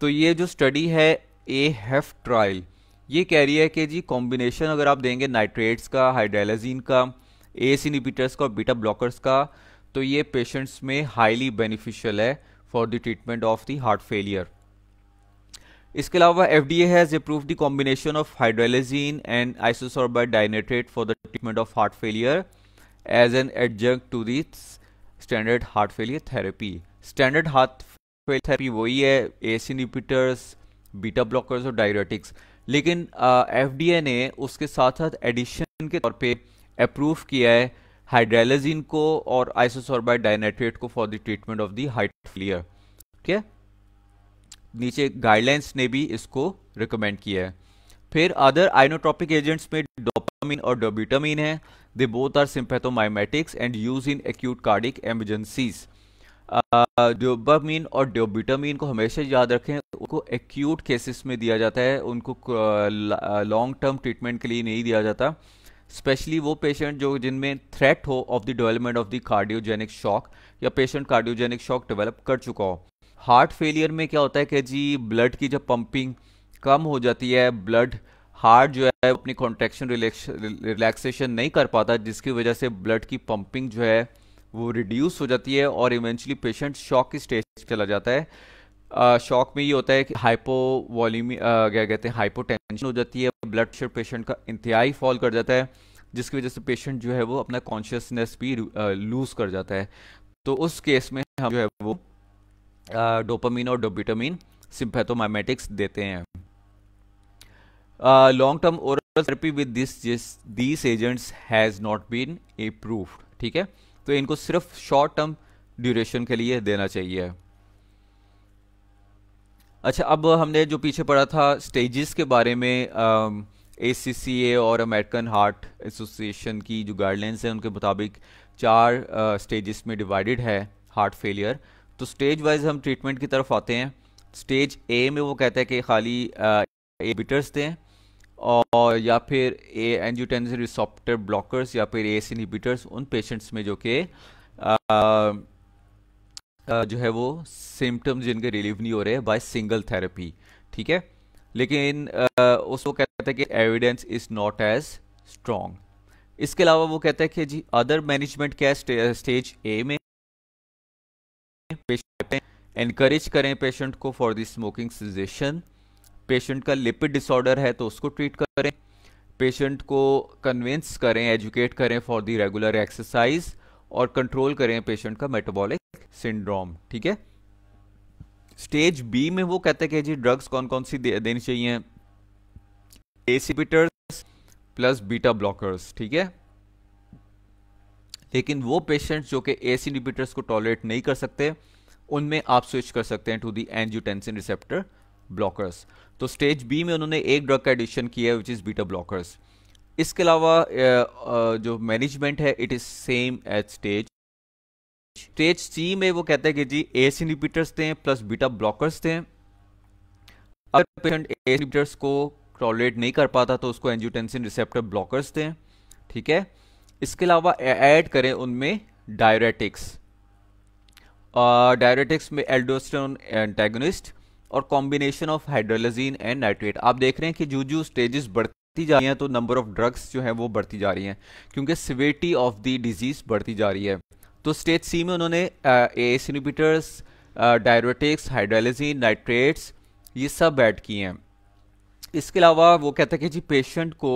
तो ये जो study है ए हेफ trial ये कह रही है कि जी कॉम्बिनेशन अगर आप देंगे नाइट्रेट्स का हाइड्रेलाजीन का ए इनिबिटर्स का और बीटा ब्लॉकर्स का तो ये पेशेंट्स में हाईली बेनिफिशियल है for the treatment of the heart failure इसके अलावा F D A has approved the combination of hydralazine and isosorbide dinitrate for the treatment of heart failure as an adjunct to the standard heart failure therapy standard heart failure therapy वही है ACE inhibitors beta blockers और diuretics लेकिन F A ने उसके साथ साथ addition के तौर पे अप्रूव किया है हाइड्रेलाजीन को और आइसोसॉर्बाइड डायनेट्रेट को for the treatment of the heart failure ठीक है नीचे गाइडलाइंस ने भी इसको रिकमेंड किया है फिर अदर आइनोट्रॉपिक एजेंट्स में डोपामिन और डोबिटामिन है they both are sympathomimetics and use in acute cardiac emergencies dopamine और डोबिटामीन को हमेशा याद रखें उनको एक्यूट केसेस में दिया जाता है उनको लॉन्ग टर्म ट्रीटमेंट के लिए नहीं दिया जाता स्पेशली वो पेशेंट जो जिनमें थ्रेट हो of the development of the cardiogenic shock या पेशेंट कार्डियोजेनिक शॉक डेवलप कर चुका हो हार्ट फेलियर में क्या होता है कि जी ब्लड की जब पंपिंग कम हो जाती है ब्लड हार्ट जो है अपनी कॉन्ट्रेक्शन रिलैक्सेशन नहीं कर पाता जिसकी वजह से ब्लड की पंपिंग जो है वो रिड्यूस हो जाती है और इवेंचुअली पेशेंट शॉक की स्टेज चला जाता है शॉक में ये होता है कि हाइपो वॉल्यूम क्या कहते हैं हाइपोटेंशन हो जाती है ब्लड प्रेशर पेशेंट का इंतहाई फॉल कर जाता है जिसकी वजह से पेशेंट जो है वो अपना कॉन्शियसनेस भी लूज़ कर जाता है तो उस केस में हम जो है वो डोपामीन और डोबिटामिन सिम्पैथोमाइमेटिक्स देते हैं long term oral therapy with this this agents has not been approved ठीक है तो इनको सिर्फ शॉर्ट टर्म ड्यूरेशन के लिए देना चाहिए अच्छा अब हमने जो पीछे पढ़ा था स्टेजेस के बारे में ए सी सी ए और अमेरिकन हार्ट एसोसिएशन की जो गाइडलाइंस है उनके मुताबिक चार स्टेजेस में डिवाइडेड है हार्ट फेलियर तो स्टेज वाइज हम ट्रीटमेंट की तरफ आते हैं स्टेज ए में वो कहते हैं कि खाली एबिटर्स दें और या फिर ए एंजियोटेंसिन रिसोप्टर ब्लॉकर्स या फिर एस इनहिबिटर्स उन पेशेंट्स में जो कि जो है वो सिम्टम्स जिनके रिलीव नहीं हो रहे बाय सिंगल थेरेपी ठीक है लेकिन उसको कहते हैं कि evidence is not as strong इसके अलावा वो कहते हैं कि जी अदर मैनेजमेंट क्या है स्टेज ए में एनकरेज करें पेशेंट को for the smoking cessation patient का लिपिड डिसऑर्डर है तो उसको ट्रीट करें पेशेंट को कन्विंस करें एजुकेट करें फॉर दी रेगुलर एक्सरसाइज और कंट्रोल करें पेशेंट का मेटाबॉलिक सिंड्रोम ठीक है स्टेज बी में वो कहते हैं कि जी ड्रग्स कौन कौन सी दे, देनी चाहिए एसिपिटर्स प्लस बीटा ब्लॉकर्स ठीक है लेकिन वो पेशेंट्स जो कि एस को टॉलरेट नहीं कर सकते उनमें आप स्विच कर सकते हैं to the angiotensin receptor blockers तो स्टेज बी में उन्होंने एक ड्रग का एडिशन किया है विच इज़ बीटा ब्लॉकर्स इसके अलावा जो मैनेजमेंट है it is same as stage stage C में वो कहते हैं कि जी एस इनिपिटर्स थे प्लस बीटा ब्लॉकर्स थे अगर पेशेंट एस इनिपिटर्स को टॉलरेट नहीं कर पाता तो उसको एंजियोटेंसिन रिसेप्टर ब्लॉकर्स थे ठीक है इसके अलावा ऐड करें उनमें डायरेटिक्स डायरेटिक्स में एल्डोस्टोन एंटेगोनिस्ट और combination of hydralazine and nitrate आप देख रहे हैं कि जू जू स्टेजेस बढ़ती जा रही हैं तो नंबर ऑफ ड्रग्स जो है वो बढ़ती जा रही हैं क्योंकि सिवेटी ऑफ द डिजीज बढ़ती जा रही है तो स्टेज सी में उन्होंने ACE inhibitors diuretics hydralazine nitrates ये सब ऐड किए हैं इसके अलावा वो कहते हैं कि जी पेशेंट को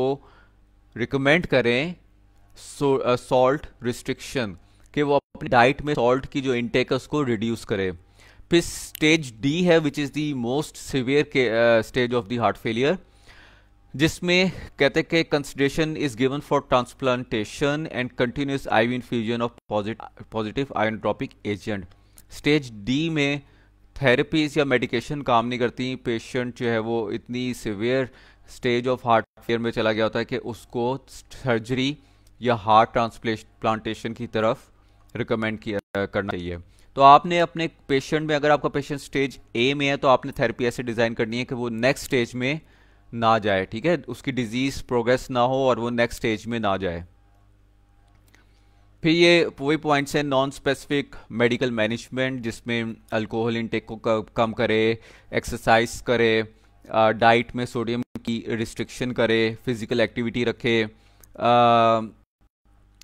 रिकमेंड करें सॉल्ट रिस्ट्रिक्शन कि वो अपनी डाइट में सॉल्ट की जो इनटेक है उसको रिड्यूस करें फिर स्टेज डी है which is the most severe stage of the heart failure जिसमें कहते हैं कि consideration is given for transplantation and continuous I infusion of positive inotropic agent stage D में थेरेपीज या मेडिकेशन काम नहीं करती पेशेंट जो है वो इतनी severe stage of heart failure में चला गया होता है कि उसको सर्जरी या हार्ट ट्रांसप्लांटेशन की तरफ रिकमेंड किया करना चाहिए तो आपने अपने पेशेंट में अगर आपका पेशेंट स्टेज ए में है तो आपने थेरेपी ऐसे डिज़ाइन करनी है कि वो नेक्स्ट स्टेज में ना जाए ठीक है उसकी डिजीज़ प्रोग्रेस ना हो और वो नेक्स्ट स्टेज में ना जाए फिर ये वही पॉइंट्स हैं नॉन स्पेसिफिक मेडिकल मैनेजमेंट जिसमें अल्कोहल इनटेक को कम करे एक्सरसाइज करे डाइट में सोडियम की रिस्ट्रिक्शन करे फिज़िकल एक्टिविटी रखे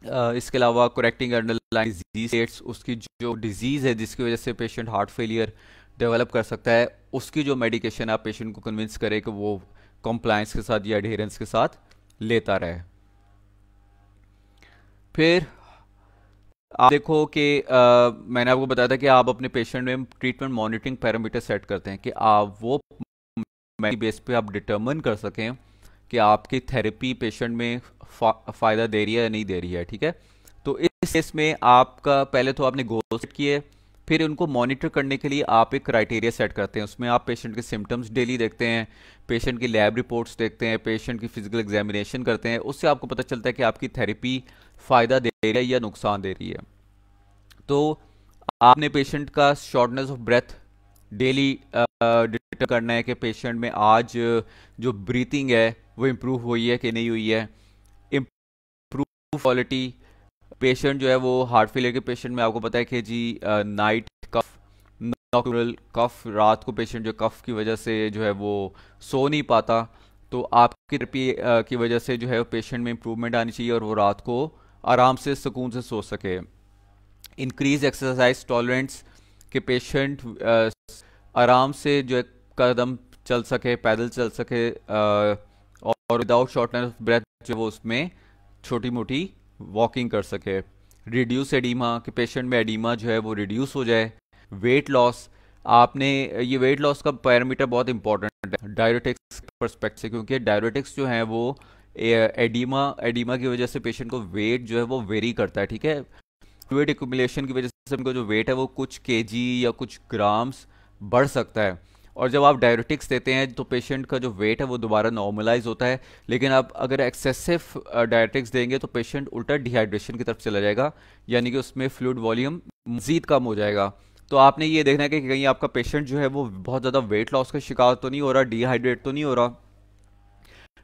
इसके अलावा करेक्टिंग अंडरलाइन डिजीज स्टेट्स उसकी जो डिजीज़ है जिसकी वजह से पेशेंट हार्ट फेलियर डेवलप कर सकता है उसकी जो मेडिकेशन आप पेशेंट को कन्विंस करें कि वो कॉम्प्लाइंस के साथ या एडहेरेंस के साथ लेता रहे फिर आप देखो कि मैंने आपको बताया था कि आप अपने पेशेंट में ट्रीटमेंट मॉनिटरिंग पैरामीटर सेट करते हैं कि आप वो बेस पे आप डिटर्मन कर सकें कि आपकी थेरेपी पेशेंट में फ़ायदा दे रही है या नहीं दे रही है ठीक है तो इस केस में आपका पहले तो आपने गोल सेट किए फिर उनको मॉनिटर करने के लिए आप एक क्राइटेरिया सेट करते हैं उसमें आप पेशेंट के सिम्टम्स डेली देखते हैं पेशेंट की लैब रिपोर्ट्स देखते हैं पेशेंट की फिजिकल एग्जामिनेशन करते हैं उससे आपको पता चलता है कि आपकी थेरेपी फ़ायदा दे रही है या नुकसान दे रही है तो आपने पेशेंट का shortness of breath daily detect करना है कि पेशेंट में आज जो ब्रीथिंग है वो इम्प्रूव हुई है कि नहीं हुई है इम्प्रूव क्वालिटी पेशेंट जो है वो हार्ट फेलियर के पेशेंट में आपको पता है कि जी नाइट कफ नॉक्यूरल कफ रात को पेशेंट जो कफ की वजह से जो है वो सो नहीं पाता तो आपकी थेरेपी की वजह से जो है पेशेंट में इम्प्रूवमेंट आनी चाहिए और वो रात को आराम से सुकून से सो सके इंक्रीज एक्सरसाइज टॉलरेंस के पेशेंट आराम से जो है कदम चल सके पैदल चल सके और विदाउट शॉर्टनेस ऑफ ब्रेथ जो वो उसमें छोटी मोटी वॉकिंग कर सके रिड्यूस एडीमा कि पेशेंट में एडीमा जो है वो रिड्यूस हो जाए वेट लॉस आपने ये वेट लॉस का पैरामीटर बहुत इंपॉर्टेंट है डायरेटिक्स परस्पेक्ट से क्योंकि डायरेटिक्स जो है वो एडीमा एडीमा की वजह से पेशेंट को वेट जो है वो वेरी करता है ठीक है वेट एक्यूमुलेशन की वजह से उनको जो वेट है वो कुछ के या कुछ ग्राम्स बढ़ सकता है और जब आप डायरेटिक्स देते हैं तो पेशेंट का जो वेट है वो दोबारा नॉर्मलाइज होता है लेकिन आप अगर एक्सेसिव डायरेटिक्स देंगे तो पेशेंट उल्टा डिहाइड्रेशन की तरफ चला जाएगा यानी कि उसमें फ्लूड वॉल्यूम मजीद कम हो जाएगा तो आपने ये देखना है कि कहीं आपका पेशेंट जो है वो बहुत ज़्यादा वेट लॉस का शिकार तो नहीं हो रहा डिहाइड्रेट तो नहीं हो रहा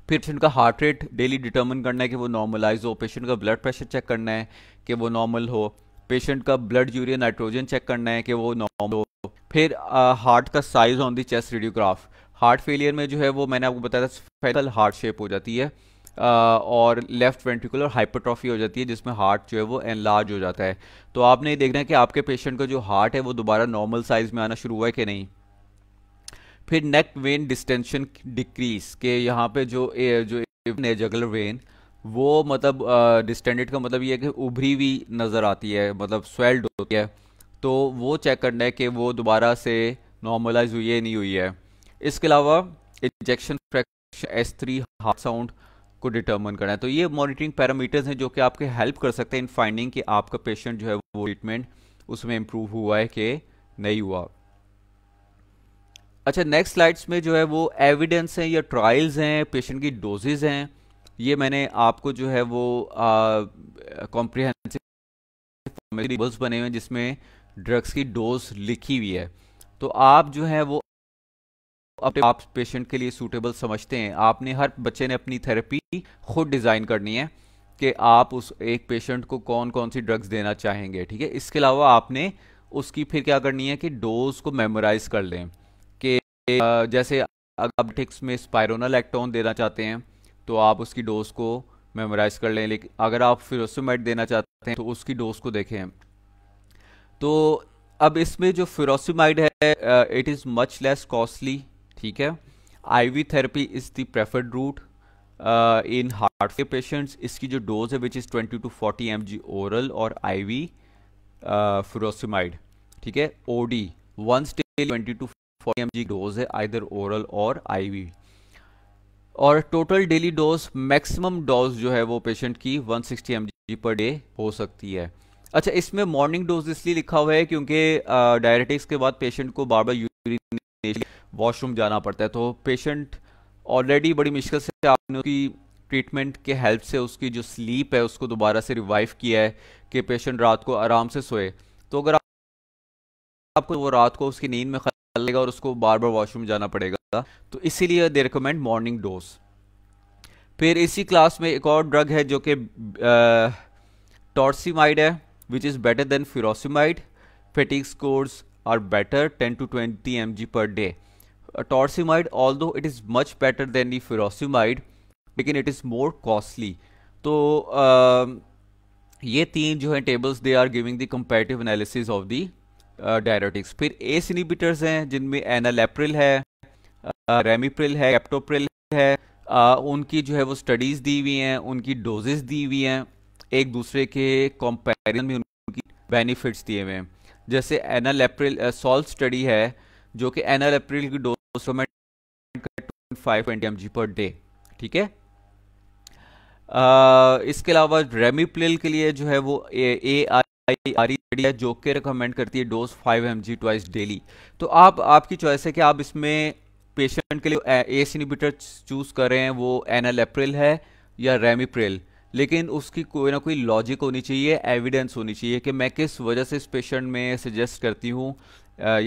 फिर पेशेंट का हार्ट रेट डेली डिटर्मन करना है कि वो नॉर्मलाइज हो पेशेंट का ब्लड प्रेशर चेक करना है कि वो नॉर्मल हो पेशेंट का ब्लड यूरिया नाइट्रोजन चेक करना है कि वो नॉर्मल हो फिर हार्ट का size on the chest radiograph heart failure में जो है वो मैंने आपको बताया था हार्ट शेप हो जाती है और लेफ्ट वेंट्रिकुलर हाइपरट्रॉफी हो जाती है जिसमें हार्ट जो है वो एनलार्ज हो जाता है तो आपने ये देखना है कि आपके पेशेंट का जो हार्ट है वो दोबारा नॉर्मल साइज में आना शुरू हुआ है कि नहीं फिर नेक वेन डिस्टेंशन डिक्रीज के यहाँ पे जो ए, जो जगलर वेन वो मतलब डिस्टेंडेड का मतलब ये है कि उभरी हुई नज़र आती है मतलब स्वेल्ड होती है तो वो चेक करना है कि वो दोबारा से नॉर्मलाइज हुई है नहीं हुई है इसके अलावा injection fraction S three heart sound को डिटर्मन करना है तो ये मॉनिटरिंग पैरामीटर्स हैं जो कि आपके हेल्प कर सकते हैं इन फाइंडिंग कि आपका पेशेंट जो है वो ट्रीटमेंट उसमें इम्प्रूव हुआ है कि नहीं हुआ अच्छा नेक्स्ट स्लाइड्स में जो है वो एविडेंस हैं या ट्रायल्स हैं पेशेंट की डोजेज हैं ये मैंने आपको जो है वो कॉम्प्रिहेंसिव बने हुए हैं जिसमें ड्रग्स की डोज लिखी हुई है तो आप जो है वो अपने आप पेशेंट के लिए सूटेबल समझते हैं आपने हर बच्चे ने अपनी थेरेपी खुद डिज़ाइन करनी है कि आप उस एक पेशेंट को कौन कौन सी ड्रग्स देना चाहेंगे ठीक है इसके अलावा आपने उसकी फिर क्या करनी है कि डोज को मेमोराइज कर लें कि जैसे अगर आप में स्पायरोनल एक्टोन देना चाहते हैं तो आप उसकी डोज को मेमोराइज़ कर लें लेकिन अगर आप फिरोसोमेट देना चाहते हैं तो उसकी डोज को देखें तो अब इसमें जो फिरोसोमाइड है it is much less costly ठीक है IV therapy is the preferred route in heart के पेशेंट्स इसकी जो डोज है which is 20 to 40 M G oral और आईवी फिरोसोमाइड ठीक है OD once daily 20 to 40 M G dose है आइदर ओरल और आईवी और total daily dose maximum dose जो है वो पेशेंट की 160 सिक्सटी पर डे हो सकती है अच्छा इसमें मॉर्निंग डोज इसलिए लिखा हुआ है क्योंकि डायरेटिक्स के बाद पेशेंट को बार बार यूरिन वॉशरूम जाना पड़ता है तो पेशेंट ऑलरेडी बड़ी मुश्किल से आपने उसकी ट्रीटमेंट के हेल्प से उसकी जो स्लीप है उसको दोबारा से रिवाइव किया है कि पेशेंट रात को आराम से सोए तो अगर आपको वो रात को उसकी नींद में लेगा और उसको बार बार वॉशरूम जाना पड़ेगा तो इसीलिए दे रिकमेंड मॉर्निंग डोज फिर इसी क्लास में एक और ड्रग है जो कि टॉर्सीमाइड है which is better than furosemide फेटिक scores are better 10 to 20 M per day torsemide although it is much better than the furosemide लेकिन इट इज़ मोर कॉस्टली तो uh, ये तीन जो है tables they are giving the comparative analysis of the diuretics फिर ACE inhibitors हैं जिनमें एनालेप्रिल है रेमिप्रिल है कैप्टोप्रिल है आ, उनकी जो है वो स्टडीज़ दी हुई हैं उनकी डोजेस दी हुई हैं एक दूसरे के कंपैरिजन में उनकी बेनिफिट्स दिए हुए हैं जैसे एनालेप्रिल सॉल्व स्टडी है जो कि एनालेप्रिल की dose five M per day ठीक है आ, इसके अलावा रेमिप्रिल के लिए जो है वो ए आई आर मीडिया जो के रिकमेंड करती है dose 5 M G twice daily तो आप आपकी चॉइस है कि आप इसमें पेशेंट के लिए एस इनिबिटर चूज़ कर रहे हैं वो एनल एप्रिल है या रेमिप्रिल लेकिन उसकी कोई ना कोई लॉजिक होनी चाहिए एविडेंस होनी चाहिए कि मैं किस वजह से इस पेशेंट में सजेस्ट करती हूँ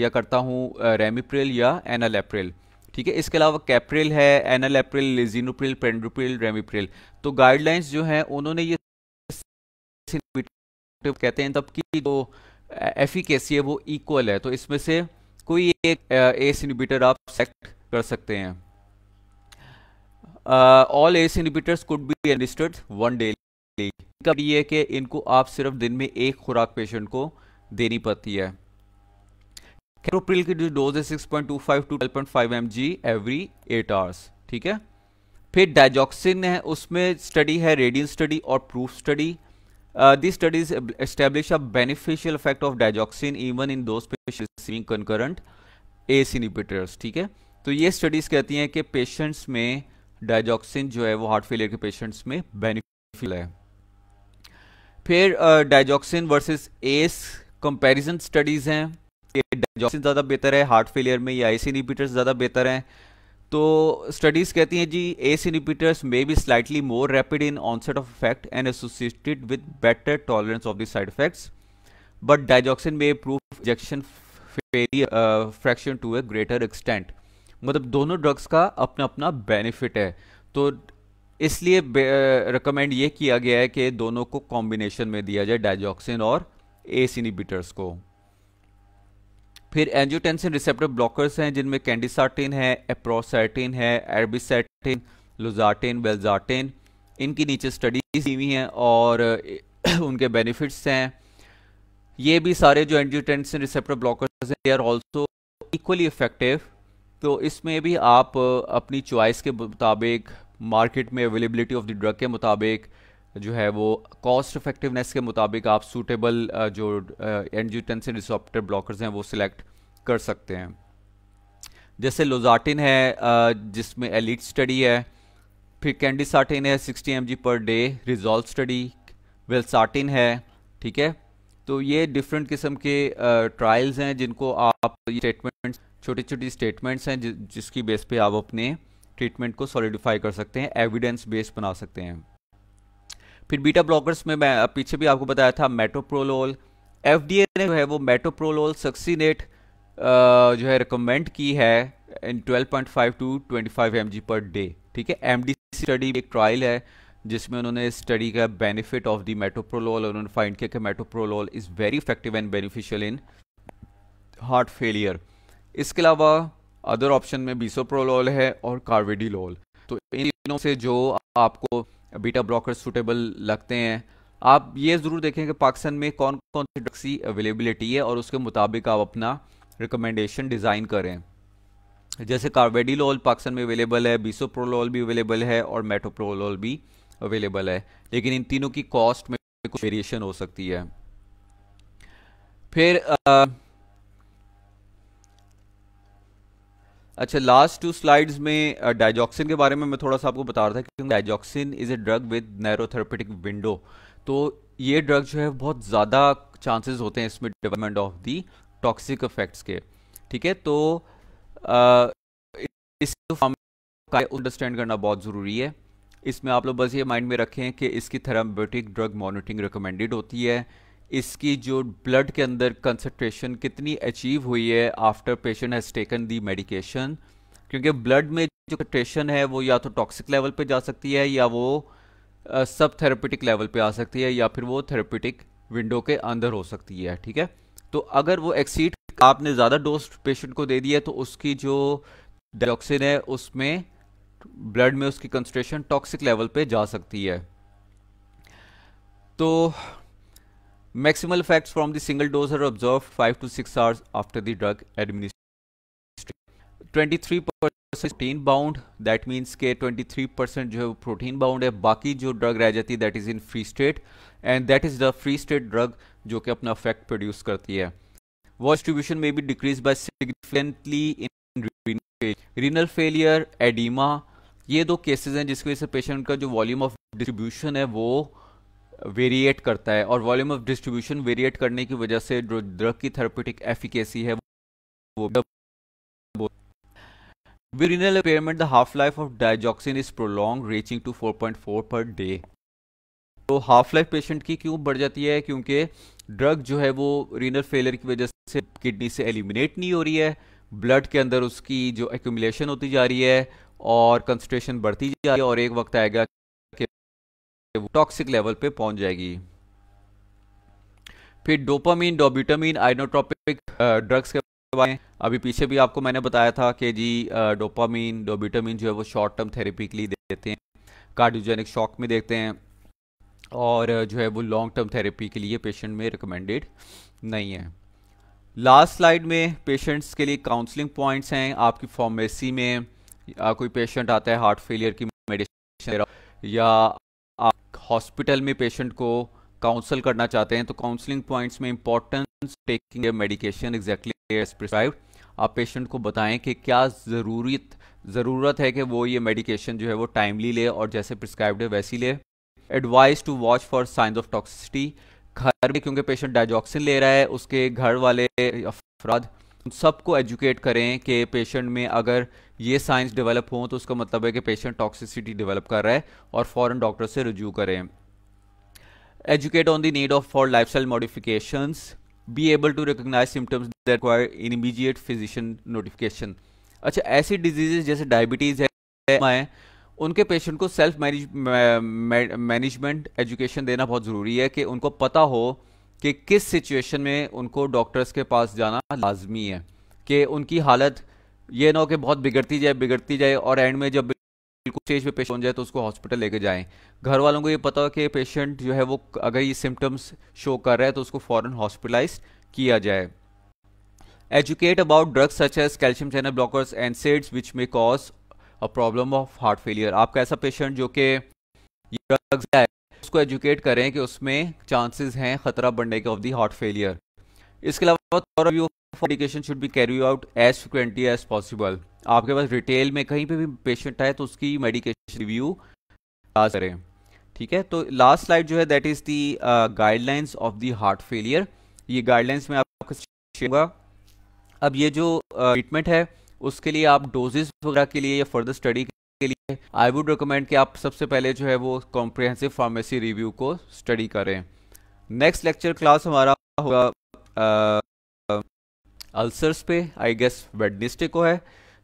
या करता हूँ रेमिप्रिल या एनल एप्रिल ठीक है इसके अलावा कैप्रिल है enalapril lisinopril perindopril ramipril तो गाइडलाइंस जो हैं उन्होंने ये इफेक्टिव कहते हैं तब की जो एफिकेसी है वो इक्वल है तो इसमें से कोई एक एस इनिबिटर आप सेलेक्ट कर सकते हैं all ACE inhibitors could be administered one daily कब ये है कि इनको आप सिर्फ दिन में एक खुराक पेशेंट को देनी पड़ती है कैप्रोप्रिल की जो डोज है 6.25 to 12.5 mg every eight hours ठीक है फिर डाइजॉक्सिन है उसमें स्टडी है रेडियन स्टडी और proof study Uh, these studies establish a beneficial effect of digoxin even in those patients receiving concurrent ACE inhibitors ठीक है तो ये स्टडीज कहती हैं कि पेशेंट्स में डाइजॉक्सिन जो है वो हार्ट फेलियर के पेशेंट्स में बेनिफिशियल है फिर digoxin versus ACE comparison studies हैं डायजॉक्सिन ज़्यादा बेहतर है हार्ट फेलियर में या एस इनिबिटर्स ज़्यादा बेहतर हैं तो स्टडीज़ कहती हैं जी ACE inhibitors may be slightly more rapid in onset of effect and associated with better tolerance of the side effects but digoxin में proof injection fraction to a greater extent मतलब दोनों ड्रग्स का अपना अपना benefit है तो इसलिए recommend uh, ये किया गया है कि दोनों को कॉम्बिनेशन में दिया जाए डाइजॉक्सिन और एस इनिबिटर्स को फिर एंजियोटेंसिन रिसेप्टर ब्लॉकर्स हैं जिनमें कैंडिसार्टिन है एप्रोसाइटिन है एरबिसाइटिन लुजार्टिन बेल्जाटिन इनकी नीचे स्टडीज हुई हैं और उनके बेनिफिट्स हैं ये भी सारे जो एंजियोटेंसिन रिसेप्टर ब्लॉकर्स हैं they are also equally effective तो इसमें भी आप अपनी चॉइस के मुताबिक मार्केट में अवेलेबिलिटी ऑफ द ड्रग के मुताबिक जो है वो कॉस्ट इफेक्टिवनेस के मुताबिक आप सूटेबल जो एनजियोटेंसिन रिसोप्टर ब्लॉकर्स हैं वो सिलेक्ट कर सकते हैं जैसे लोजाटिन है जिसमें एलिट स्टडी है फिर कैंडिसाटिन है 60 M per day resolve study वेलसाटिन है ठीक है तो ये डिफरेंट किस्म के ट्रायल्स हैं जिनको आप स्टेटमेंट्स छोटी छोटी स्टेटमेंट्स हैं जिसकी बेस पे आप अपने ट्रीटमेंट को सॉलिडिफाई कर सकते हैं एविडेंस बेस्ड बना सकते हैं फिर बीटा ब्लॉकर्स में मैं पीछे भी आपको बताया था मेटोप्रोलोल एफ ने जो है वो मेटोप्रोलोल सक्सीनेट जो है रिकमेंड की है इन 12.5 टू 25 एम पर डे ठीक है एम स्टडी एक ट्रायल है जिसमें उन्होंने स्टडी का बेनिफिट ऑफ द मेटोप्रोलोल उन्होंने फाइंड किया कि metoprolol is very effective and beneficial in heart failure इसके अलावा अदर ऑप्शन में बीसोप्रोलोल है और कार्वेडिलोल तो इन तीनों से जो आपको बीटा ब्लॉकर सूटेबल लगते हैं आप ये ज़रूर देखें कि पाकिस्तान में कौन कौन सी ड्रग्स की अवेलेबिलिटी है और उसके मुताबिक आप अपना रिकमेंडेशन डिज़ाइन करें जैसे कार्बेडिलोल पाकिस्तान में अवेलेबल है बीसोप्रोलोल भी अवेलेबल है और मेटोप्रोलोल भी अवेलेबल है लेकिन इन तीनों की कॉस्ट में कुछ वेरिएशन हो सकती है फिर आ, अच्छा लास्ट टू स्लाइड्स में डाइजॉक्सिन uh, के बारे में मैं थोड़ा सा आपको बता रहा था क्योंकि digoxin is a drug with narrow therapeutic window तो ये ड्रग जो है बहुत ज़्यादा चांसेस होते हैं इसमें development of the toxic effects के ठीक है तो आ, uh, इस अंडरस्टैंड करना बहुत ज़रूरी है इसमें आप लोग बस ये माइंड में रखें कि इसकी थेरापेटिक ड्रग मॉनिटरिंग रिकमेंडेड होती है इसकी जो ब्लड के अंदर कंसनट्रेशन कितनी अचीव हुई है after patient has taken the medication क्योंकि ब्लड में जो कंसनट्रेशन है वो या तो टॉक्सिक लेवल पे जा सकती है या वो सब थेरेपिटिक लेवल पे आ सकती है या फिर वो थेरेपिटिक विंडो के अंदर हो सकती है ठीक है तो अगर वो एक्सीड आपने ज़्यादा डोज पेशेंट को दे दी है तो उसकी जो डायोक्सिन है उसमें ब्लड में उसकी कंसनट्रेशन टॉक्सिक लेवल पे जा सकती है तो Maximal effects from the single dose are observed 5 to 6 hours after the drug administration. 23% protein bound that means के 23% जो है प्रोटीन बाउंड है बाकी जो ड्रग रह जाती है that is in free state and that is the free state drug जो कि अपना इफेक्ट प्रोड्यूस करती है वॉल डिस्ट्रीब्यूशन में भी decrease by significantly in renal failure oedema ये दो केसेस हैं जिसकी वजह से पेशेंट का जो वॉल्यूम ऑफ डिस्ट्रीब्यूशन है वो वेरिएट करता है और वॉल्यूम ऑफ डिस्ट्रीब्यूशन वेरिएट करने की वजह से जो ड्रग की थेरेपेटिक एफिकेसी है वो Virinal impairment, the half-life of digoxin is prolonged, reaching to 4.4 per day तो हाफ लाइफ पेशेंट की क्यों बढ़ जाती है क्योंकि ड्रग जो है वो रीनल फेलियर की वजह से किडनी से एलिमिनेट नहीं हो रही है ब्लड के अंदर उसकी जो एक्यूमुलेशन होती जा रही है और कंसनट्रेशन बढ़ती जा रही है और एक वक्त आएगा टॉक्सिक लेवल पे पहुंच जाएगी फिर डोपामीन डोबिटामिन आइनोट्रॉपिक ड्रग्स के बारे में अभी पीछे भी आपको मैंने बताया था कि जी डोपामीन डोबिटामिन जो है वो शॉर्ट टर्म थेरेपी के लिए देते हैं कार्डियोजेनिक शॉक में देखते हैं और जो है वो लॉन्ग टर्म थेरेपी के लिए पेशेंट में रिकमेंडेड नहीं है लास्ट स्लाइड में पेशेंट्स के लिए काउंसलिंग पॉइंट्स हैं आपकी फार्मेसी में कोई पेशेंट आता है हार्ट फेलियर की मेडिसिन या आप हॉस्पिटल में पेशेंट को काउंसल करना चाहते हैं तो काउंसलिंग पॉइंट्स में importance taking medication exactly prescribe आप पेशेंट को बताएं कि क्या ज़रूरत ज़रूरत है कि वो ये मेडिकेशन जो है वो टाइमली ले और जैसे प्रिस्क्राइब्ड है वैसी ले advice to watch for signs of toxicity घर में क्योंकि पेशेंट डाइजॉक्सिन ले रहा है उसके घर वाले अफराद सबको एजुकेट करें कि पेशेंट में अगर ये साइंस डेवलप हो तो उसका मतलब है कि पेशेंट टॉक्सिसिटी डेवलप कर रहा है और फॉरन डॉक्टर से रिज्यू करें educate on the need of for लाइफ स्टाइल modification be able to recognise symptoms in immediate physician notification अच्छा ऐसी डिजीजेज जैसे डायबिटीज़ है उनके पेशेंट को सेल्फ मैनेजमेंट एजुकेशन देना बहुत ज़रूरी है कि उनको पता हो कि किस सिचुएशन में उनको डॉक्टर्स के पास जाना लाजमी है कि उनकी हालत ये ना हो कि बहुत बिगड़ती जाए बिगड़ती जाए और एंड में जब बिल्कुल स्टेज पे पेशेंट हो जाए तो उसको हॉस्पिटल लेके जाएं घर वालों को ये पता हो कि पेशेंट जो है वो अगर ये सिम्टम्स शो कर रहा है तो उसको फॉरन हॉस्पिटलाइज किया जाए educate about drugs such as calcium channel blockers and NSAIDs which may cause a problem of heart failure आपका ऐसा पेशेंट जो कि ये ड्रग्स उसको एजुकेट करें कि उसमें चांसेस हैं खतरा बढ़ने के ऑफ दी हार्ट फेलियर इसके अलावा should be carry out as frequently as possible आपके पास रिटेल में कहीं पे भी पेशेंट आए तो उसकी मेडिकेशन रिव्यू करें ठीक है तो लास्ट स्लाइड जो है that is the guidelines of the heart failure ये गाइडलाइंस में आपका अब ये जो ट्रीटमेंट uh, है उसके लिए आप डोजेस वगैरह के लिए या फर्दर स्टडी के लिए आई वुड रिकमेंड कि आप सबसे पहले जो है वो कॉम्प्रिहेंसिव फार्मेसी रिव्यू को स्टडी करें नेक्स्ट लेक्चर क्लास हमारा होगा अल्सर्स पे आई गेस वेडनेसडे को है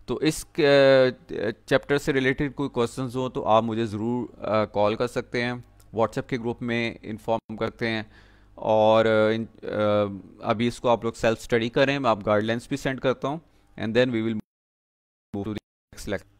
तो इस चैप्टर से रिलेटेड कोई क्वेश्चंस हो तो आप मुझे ज़रूर कॉल कर सकते हैं व्हाट्सएप के ग्रुप में इन्फॉर्म करते हैं और इन, आ, अभी इसको आप लोग सेल्फ स्टडी करें मैं आप गाइडलाइंस भी सेंड करता हूँ and then we will move to next lecture